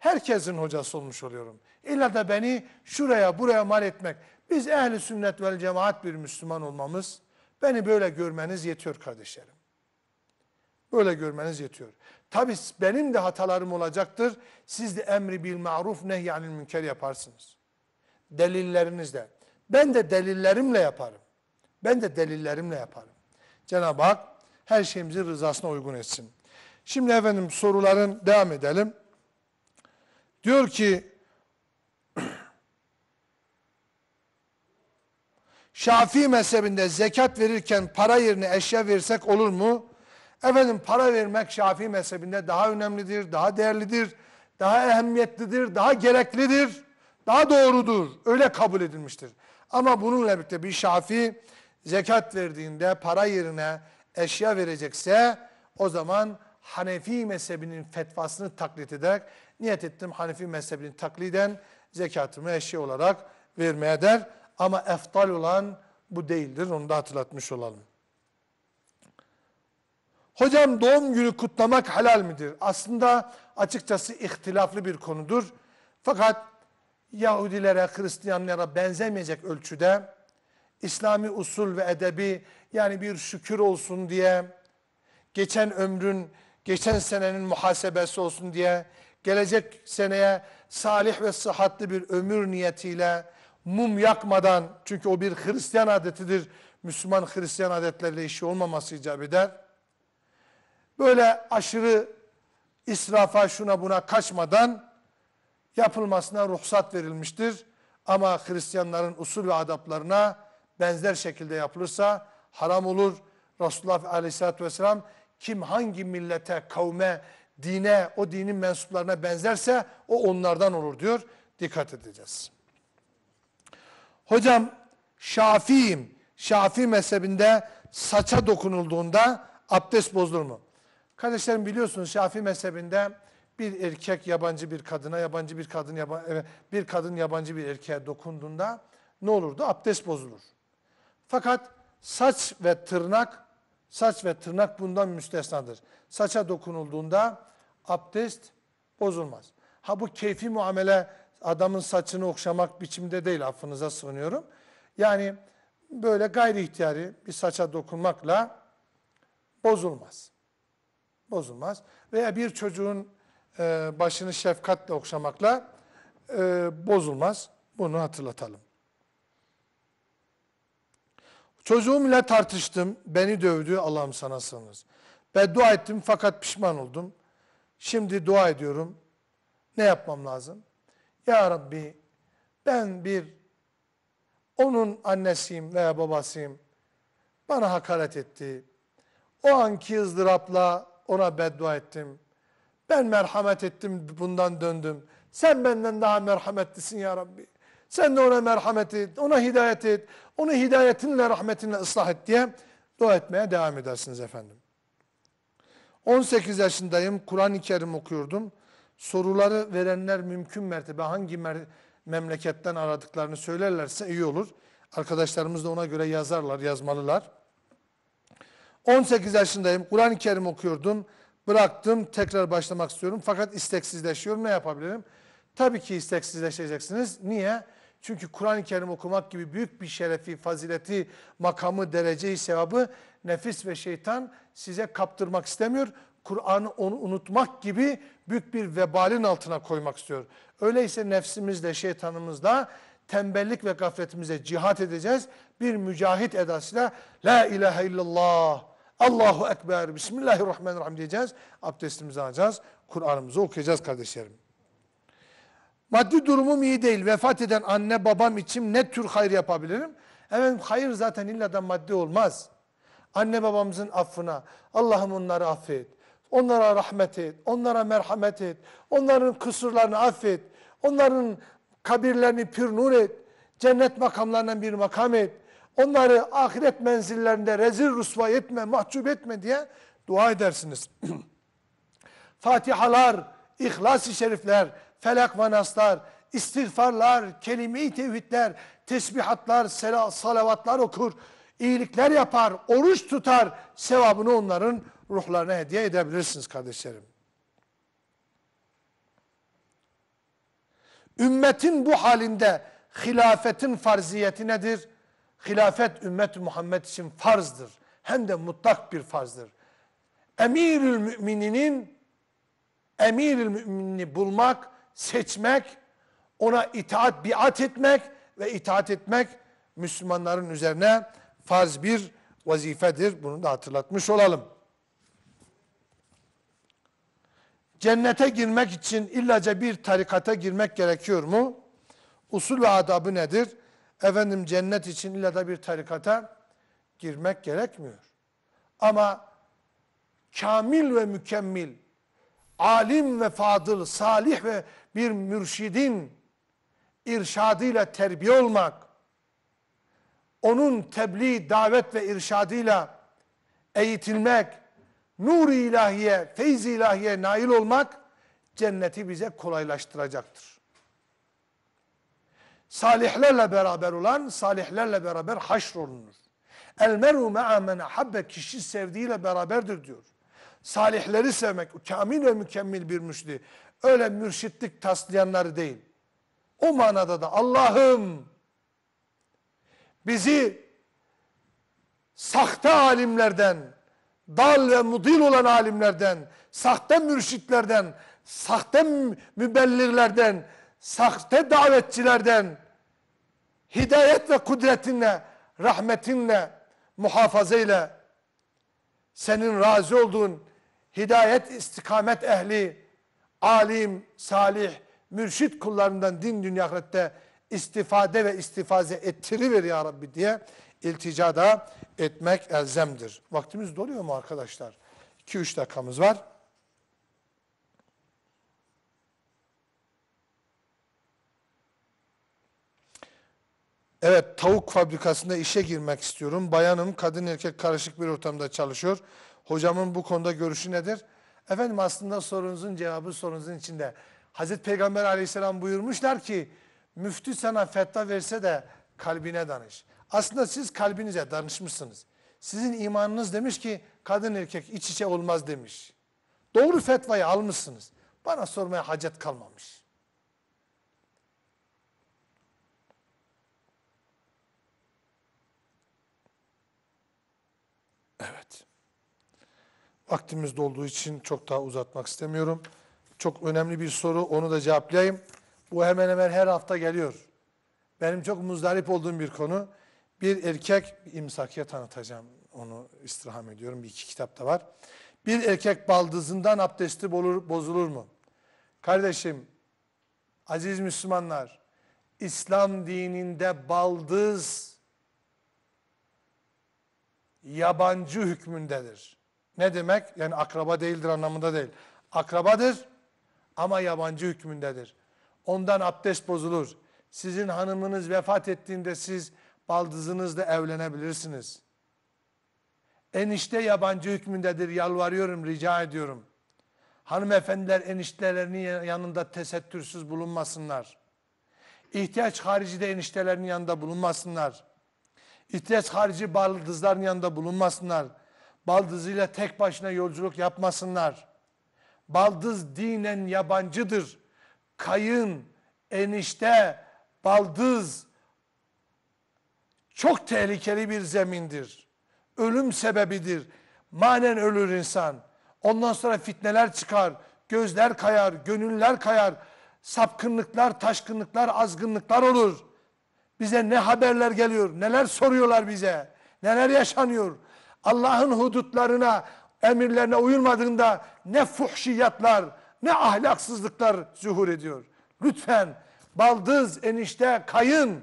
herkesin hocası olmuş oluyorum. İlla da beni şuraya buraya mal etmek. Biz ehli sünnet vel cemaat bir Müslüman olmamız, beni böyle görmeniz yetiyor kardeşlerim. Böyle görmeniz yetiyor. Tabi benim de hatalarım olacaktır. Siz de emri bil maruf nehyanil münker yaparsınız. Delillerinizle. Ben de delillerimle yaparım. Ben de delillerimle yaparım. Cenab-ı Hak her şeyimizi rızasına uygun etsin. Şimdi efendim soruların devam edelim. Diyor ki Şafii mezhebinde zekat verirken para yerine eşya versek olur mu? Efendim para vermek Şafii mezhebinde daha önemlidir, daha değerlidir, daha ehemmiyetlidir, daha gereklidir, daha doğrudur. Öyle kabul edilmiştir. Ama bununla birlikte bir Şafii zekat verdiğinde para yerine eşya verecekse o zaman Hanefi mezhebinin fetvasını taklit ederek niyet ettim Hanefi mezhebini takliden zekatımı eşya olarak vermeye der. Ama eftal olan bu değildir. Onu da hatırlatmış olalım. Hocam doğum günü kutlamak helal midir? Aslında açıkçası ihtilaflı bir konudur. Fakat Yahudilere, Hristiyanlara benzemeyecek ölçüde İslami usul ve edebi yani bir şükür olsun diye, geçen ömrün, geçen senenin muhasebesi olsun diye gelecek seneye salih ve sıhhatli bir ömür niyetiyle mum yakmadan çünkü o bir Hristiyan adetidir. Müslüman Hristiyan adetlerle işi olmaması icap eder. Böyle aşırı israfa şuna buna kaçmadan yapılmasına ruhsat verilmiştir. Ama Hristiyanların usul ve adaplarına benzer şekilde yapılırsa haram olur. Resulullah Aleyhisselatü Vesselam kim hangi millete, kavme, dine, o dinin mensuplarına benzerse o onlardan olur diyor. Dikkat edeceğiz. Hocam Şafii'yim. Şafii mezhebinde saça dokunulduğunda abdest bozulur mu? Kardeşlerim biliyorsunuz Şafii mezhebinde bir erkek yabancı bir kadına, yabancı bir kadın yabancı, e, bir kadın yabancı bir erkeğe dokunduğunda ne olurdu? Abdest bozulur. Fakat saç ve tırnak, saç ve tırnak bundan müstesnadır. Saça dokunulduğunda abdest bozulmaz. Ha bu keyfi muamele adamın saçını okşamak biçimde değil affınıza sığınıyorum. Yani böyle gayri ihtiyari bir saça dokunmakla bozulmaz. Bozulmaz. Veya bir çocuğun e, başını şefkatle okşamakla e, bozulmaz. Bunu hatırlatalım. Çocuğumla tartıştım. Beni dövdü. Allah'ım sana sığınırız. Beddua ettim fakat pişman oldum. Şimdi dua ediyorum. Ne yapmam lazım? Ya Rabbi ben bir onun annesiyim veya babasıyım. Bana hakaret etti. O anki ızdırapla ona beddua ettim. Ben merhamet ettim bundan döndüm. Sen benden daha merhametlisin ya Rabbi. Sen de ona merhamet et, ona hidayet et, onu hidayetinle rahmetinle ıslah et diye dua etmeye devam edersiniz efendim. 18 yaşındayım, Kur'an-ı Kerim okuyordum. Soruları verenler mümkün mertebe hangi mer memleketten aradıklarını söylerlerse iyi olur. Arkadaşlarımız da ona göre yazarlar, yazmalılar. 18 yaşındayım, Kur'an-ı Kerim okuyordum. Bıraktım, tekrar başlamak istiyorum. Fakat isteksizleşiyorum, ne yapabilirim? Tabii ki isteksizleşeceksiniz. Niye? Çünkü Kur'an-ı Kerim okumak gibi büyük bir şerefi, fazileti, makamı, dereceyi, sevabı nefis ve şeytan size kaptırmak istemiyor. Kur'an'ı onu unutmak gibi büyük bir vebalin altına koymak istiyor. Öyleyse nefsimizle, şeytanımızla, tembellik ve gafletimize cihat edeceğiz. Bir mücahit edasıyla La ilahe illallah, Allahu Ekber, Bismillahirrahmanirrahim diyeceğiz. Abdestimizi alacağız, Kur'an'ımızı okuyacağız kardeşlerim. Maddi durumum iyi değil. Vefat eden anne babam için ne tür hayır yapabilirim? Efendim hayır zaten illa da maddi olmaz. Anne babamızın affına. Allah'ım onları affet. Onlara rahmet et. Onlara merhamet et. Onların kusurlarını affet. Onların kabirlerini pür nur et. Cennet makamlarından bir makam et. Onları ahiret menzillerinde rezil rusva etme, mahcup etme diye dua edersiniz. [clears throat] Fatihalar, İhlas-ı Şerifler, Felak ve Naslar, istiğfarlar, kelime-i tevhidler, tesbihatlar, salavatlar okur iyilikler yapar, oruç tutar, sevabını onların ruhlarına hediye edebilirsiniz kardeşlerim. Ümmetin bu halinde hilafetin farziyeti nedir? Hilafet ümmet Muhammed için farzdır. Hem de mutlak bir farzdır. Emirül mümininin emirül müminini bulmak, seçmek, ona itaat, biat etmek ve itaat etmek Müslümanların üzerine farz bir vazifedir. Bunu da hatırlatmış olalım. Cennete girmek için illaca bir tarikata girmek gerekiyor mu? Usul ve adabı nedir? Efendim cennet için illa da bir tarikata girmek gerekmiyor. Ama kamil ve mükemmel, alim ve fadıl, salih ve bir mürşidin irşadıyla terbiye olmak, onun tebliğ, davet ve irşadıyla eğitilmek, nur-i ilahiye, feyz ilahiye nail olmak cenneti bize kolaylaştıracaktır. Salihlerle beraber olan, salihlerle beraber haşrolunur. El meru ma'a men ahabbe kişi sevdiğiyle beraberdir diyor. Salihleri sevmek, kamil ve mükemmel bir müşri. Öyle mürşitlik taslayanları değil. O manada da Allah'ım bizi sahte alimlerden, dal ve mudil olan alimlerden, sahte mürşitlerden, sahte mübellirlerden, sahte davetçilerden hidayet ve kudretinle, rahmetinle, muhafazayla senin razı olduğun hidayet istikamet ehli, alim, salih, mürşit kullarından din dünya ahirette istifade ve istifaze ettiriver ya Rabbi diye ilticada etmek elzemdir. Vaktimiz doluyor mu arkadaşlar? 2-3 dakikamız var. Evet tavuk fabrikasında işe girmek istiyorum. Bayanım kadın erkek karışık bir ortamda çalışıyor. Hocamın bu konuda görüşü nedir? Efendim aslında sorunuzun cevabı sorunuzun içinde. Hazreti Peygamber aleyhisselam buyurmuşlar ki müftü sana fetva verse de kalbine danış. Aslında siz kalbinize danışmışsınız. Sizin imanınız demiş ki kadın erkek iç içe olmaz demiş. Doğru fetvayı almışsınız. Bana sormaya hacet kalmamış. Evet. Vaktimiz dolduğu için çok daha uzatmak istemiyorum. Çok önemli bir soru onu da cevaplayayım. Bu hemen hemen her hafta geliyor. Benim çok muzdarip olduğum bir konu. Bir erkek imsakiye tanıtacağım. Onu istirham ediyorum. Bir iki kitapta var. Bir erkek baldızından abdesti bozulur mu? Kardeşim, aziz Müslümanlar, İslam dininde baldız yabancı hükmündedir. Ne demek? Yani akraba değildir anlamında değil. Akrabadır ama yabancı hükmündedir. Ondan abdest bozulur. Sizin hanımınız vefat ettiğinde siz baldızınızla evlenebilirsiniz. Enişte yabancı hükmündedir yalvarıyorum rica ediyorum. Hanımefendiler eniştelerinin yanında tesettürsüz bulunmasınlar. İhtiyaç harici de eniştelerinin yanında bulunmasınlar. İhtiyaç harici baldızların yanında bulunmasınlar. Baldızıyla tek başına yolculuk yapmasınlar. Baldız dinen yabancıdır kayın, enişte, baldız çok tehlikeli bir zemindir. Ölüm sebebidir. Manen ölür insan. Ondan sonra fitneler çıkar, gözler kayar, gönüller kayar, sapkınlıklar, taşkınlıklar, azgınlıklar olur. Bize ne haberler geliyor, neler soruyorlar bize, neler yaşanıyor. Allah'ın hudutlarına, emirlerine uyulmadığında ne fuhşiyatlar, ne ahlaksızlıklar zuhur ediyor. Lütfen baldız, enişte, kayın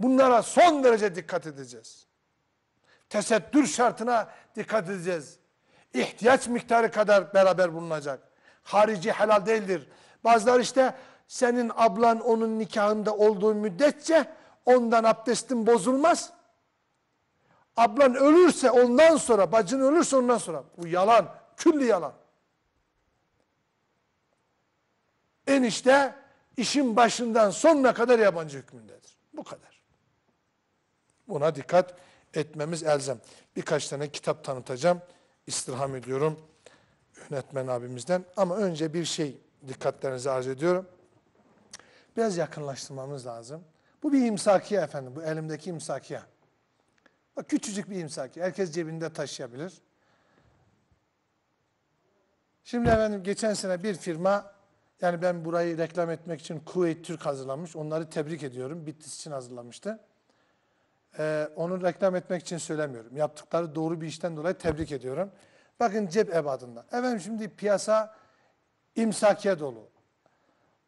bunlara son derece dikkat edeceğiz. Tesettür şartına dikkat edeceğiz. İhtiyaç miktarı kadar beraber bulunacak. Harici helal değildir. Bazılar işte senin ablan onun nikahında olduğu müddetçe ondan abdestin bozulmaz. Ablan ölürse ondan sonra, bacın ölürse ondan sonra. Bu yalan, külli yalan. enişte işin başından sonuna kadar yabancı hükmündedir. Bu kadar. Buna dikkat etmemiz elzem. Birkaç tane kitap tanıtacağım. İstirham ediyorum yönetmen abimizden. Ama önce bir şey dikkatlerinizi arz ediyorum. Biraz yakınlaştırmamız lazım. Bu bir imsakiye efendim. Bu elimdeki imsakiye. Bak küçücük bir imsakiye. Herkes cebinde taşıyabilir. Şimdi efendim geçen sene bir firma yani ben burayı reklam etmek için Kuveyt Türk hazırlamış. Onları tebrik ediyorum. Bitlis için hazırlamıştı. Ee, onu reklam etmek için söylemiyorum. Yaptıkları doğru bir işten dolayı tebrik ediyorum. Bakın cep ebadında. Efendim şimdi piyasa imsakiye dolu.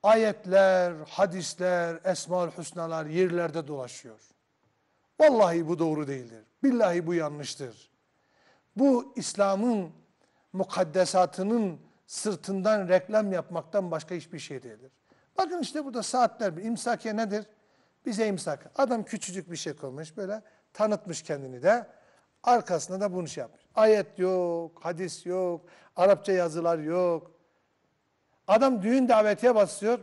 Ayetler, hadisler, esmal husnalar yerlerde dolaşıyor. Vallahi bu doğru değildir. Billahi bu yanlıştır. Bu İslam'ın mukaddesatının sırtından reklam yapmaktan başka hiçbir şey değildir. Bakın işte burada saatler bir imsakiye nedir? Bize imsak. Adam küçücük bir şey koymuş böyle tanıtmış kendini de. Arkasında da bunu şey yapmış. Ayet yok, hadis yok, Arapça yazılar yok. Adam düğün davetiye basıyor.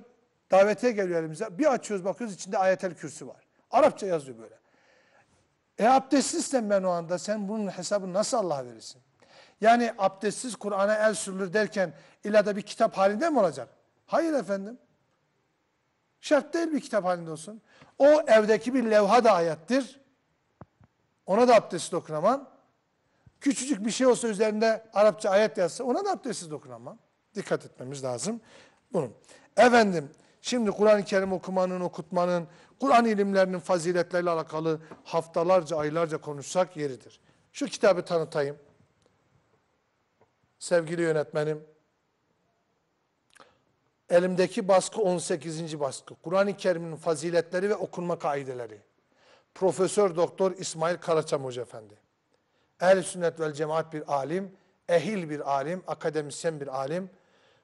Davetiye geliyor elimize. Bir açıyoruz bakıyoruz içinde ayetel kürsü var. Arapça yazıyor böyle. E abdestsizsen ben o anda sen bunun hesabını nasıl Allah'a verirsin? Yani abdestsiz Kur'an'a el sürülür derken illa da bir kitap halinde mi olacak? Hayır efendim. Şart değil bir kitap halinde olsun. O evdeki bir levha da ayettir. Ona da abdestsiz dokunamam. Küçücük bir şey olsa üzerinde Arapça ayet yazsa ona da abdestsiz dokunamam. Dikkat etmemiz lazım. Bunun. Efendim şimdi Kur'an-ı Kerim okumanın, okutmanın, Kur'an ilimlerinin faziletleriyle alakalı haftalarca, aylarca konuşsak yeridir. Şu kitabı tanıtayım sevgili yönetmenim. Elimdeki baskı 18. baskı. Kur'an-ı Kerim'in faziletleri ve okunma kaideleri. Profesör Doktor İsmail Karaçam Hoca Efendi. Ehl-i sünnet vel cemaat bir alim, ehil bir alim, akademisyen bir alim.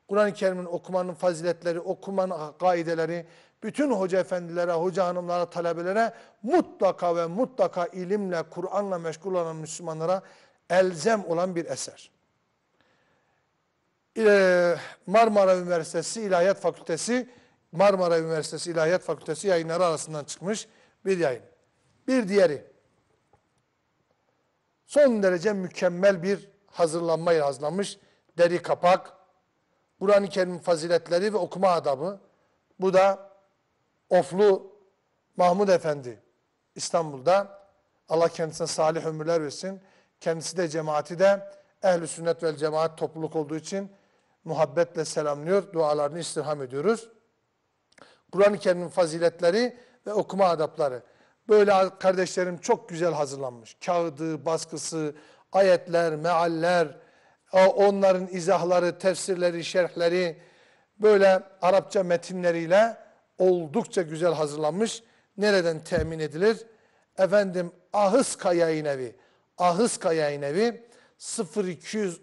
Kur'an-ı Kerim'in okumanın faziletleri, okumanın kaideleri, bütün hoca efendilere, hoca hanımlara, talebelere mutlaka ve mutlaka ilimle, Kur'an'la meşgul olan Müslümanlara elzem olan bir eser. Ee, Marmara Üniversitesi İlahiyat Fakültesi, Marmara Üniversitesi İlahiyat Fakültesi yayınları arasından çıkmış bir yayın. Bir diğeri, son derece mükemmel bir hazırlanmayla hazırlanmış deri kapak, Kur'an-ı Kerim faziletleri ve okuma adabı. Bu da Oflu Mahmud Efendi İstanbul'da. Allah kendisine salih ömürler versin. Kendisi de cemaati de ehl sünnet vel cemaat topluluk olduğu için muhabbetle selamlıyor, dualarını istirham ediyoruz. Kur'an-ı Kerim'in faziletleri ve okuma adapları. Böyle kardeşlerim çok güzel hazırlanmış. Kağıdı, baskısı, ayetler, mealler, onların izahları, tefsirleri, şerhleri böyle Arapça metinleriyle oldukça güzel hazırlanmış. Nereden temin edilir? Efendim Ahıskaya İnevi. Ahıskaya İnevi 0216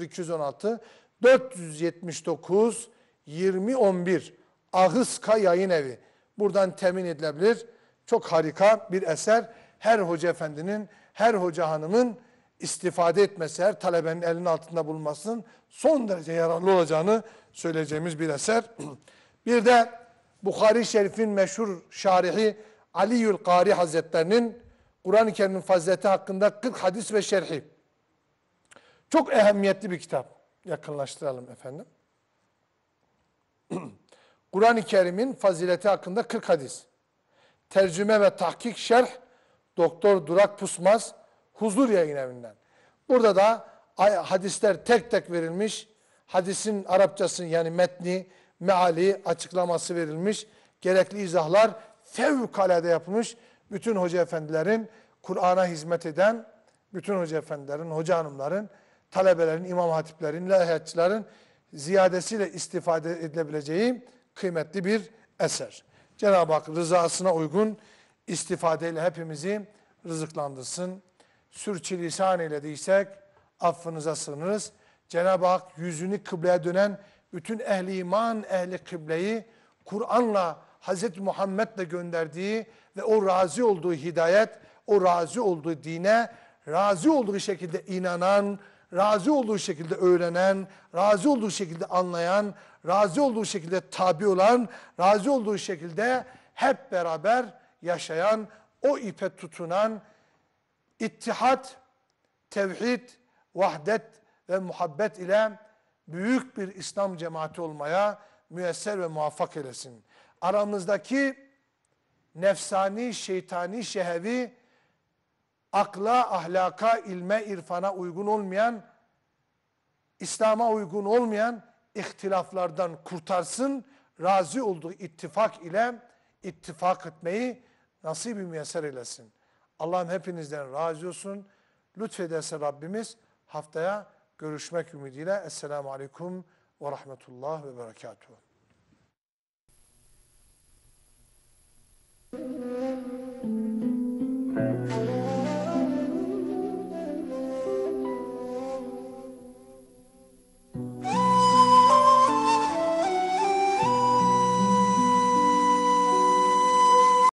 0216 479 2011 Ahıska Yayın Evi. Buradan temin edilebilir. Çok harika bir eser. Her hoca efendinin, her hoca hanımın istifade etmesi, her talebenin elinin altında bulunmasının son derece yararlı olacağını söyleyeceğimiz bir eser. [clears throat] bir de Bukhari Şerif'in meşhur şarihi Aliül Kari Hazretlerinin Kur'an-ı Kerim'in fazileti hakkında 40 hadis ve şerhi. Çok ehemmiyetli bir kitap. Yakınlaştıralım efendim. [clears throat] Kur'an-ı Kerim'in fazileti hakkında 40 hadis. Tercüme ve tahkik şerh Doktor Durak Pusmaz Huzur Yayın Evinden. Burada da hadisler tek tek verilmiş. Hadisin Arapçası yani metni, meali, açıklaması verilmiş. Gerekli izahlar fevkalade yapılmış bütün hoca efendilerin Kur'an'a hizmet eden, bütün hoca efendilerin, hoca hanımların, talebelerin, imam hatiplerin, ilahiyatçıların ziyadesiyle istifade edilebileceği kıymetli bir eser. Cenab-ı Hak rızasına uygun istifadeyle hepimizi rızıklandırsın. Sürçülisan eylediysek affınıza sığınırız. Cenab-ı Hak yüzünü kıbleye dönen bütün ehli iman, ehli kıbleyi Kur'an'la Hz. Muhammed'le gönderdiği ve o razı olduğu hidayet, o razı olduğu dine, razı olduğu şekilde inanan, razı olduğu şekilde öğrenen, razı olduğu şekilde anlayan, razı olduğu şekilde tabi olan, razı olduğu şekilde hep beraber yaşayan, o ipe tutunan ittihat, tevhid, vahdet ve muhabbet ile büyük bir İslam cemaati olmaya müyesser ve muvaffak eylesin aramızdaki nefsani, şeytani, şehevi, akla, ahlaka, ilme, irfana uygun olmayan, İslam'a uygun olmayan ihtilaflardan kurtarsın, razı olduğu ittifak ile ittifak etmeyi nasip-i müyesser eylesin. Allah'ım hepinizden razı olsun. Lütfederse Rabbimiz haftaya görüşmek ümidiyle. Esselamu Aleyküm ve Rahmetullah ve Berekatuhu. Mm-hmm.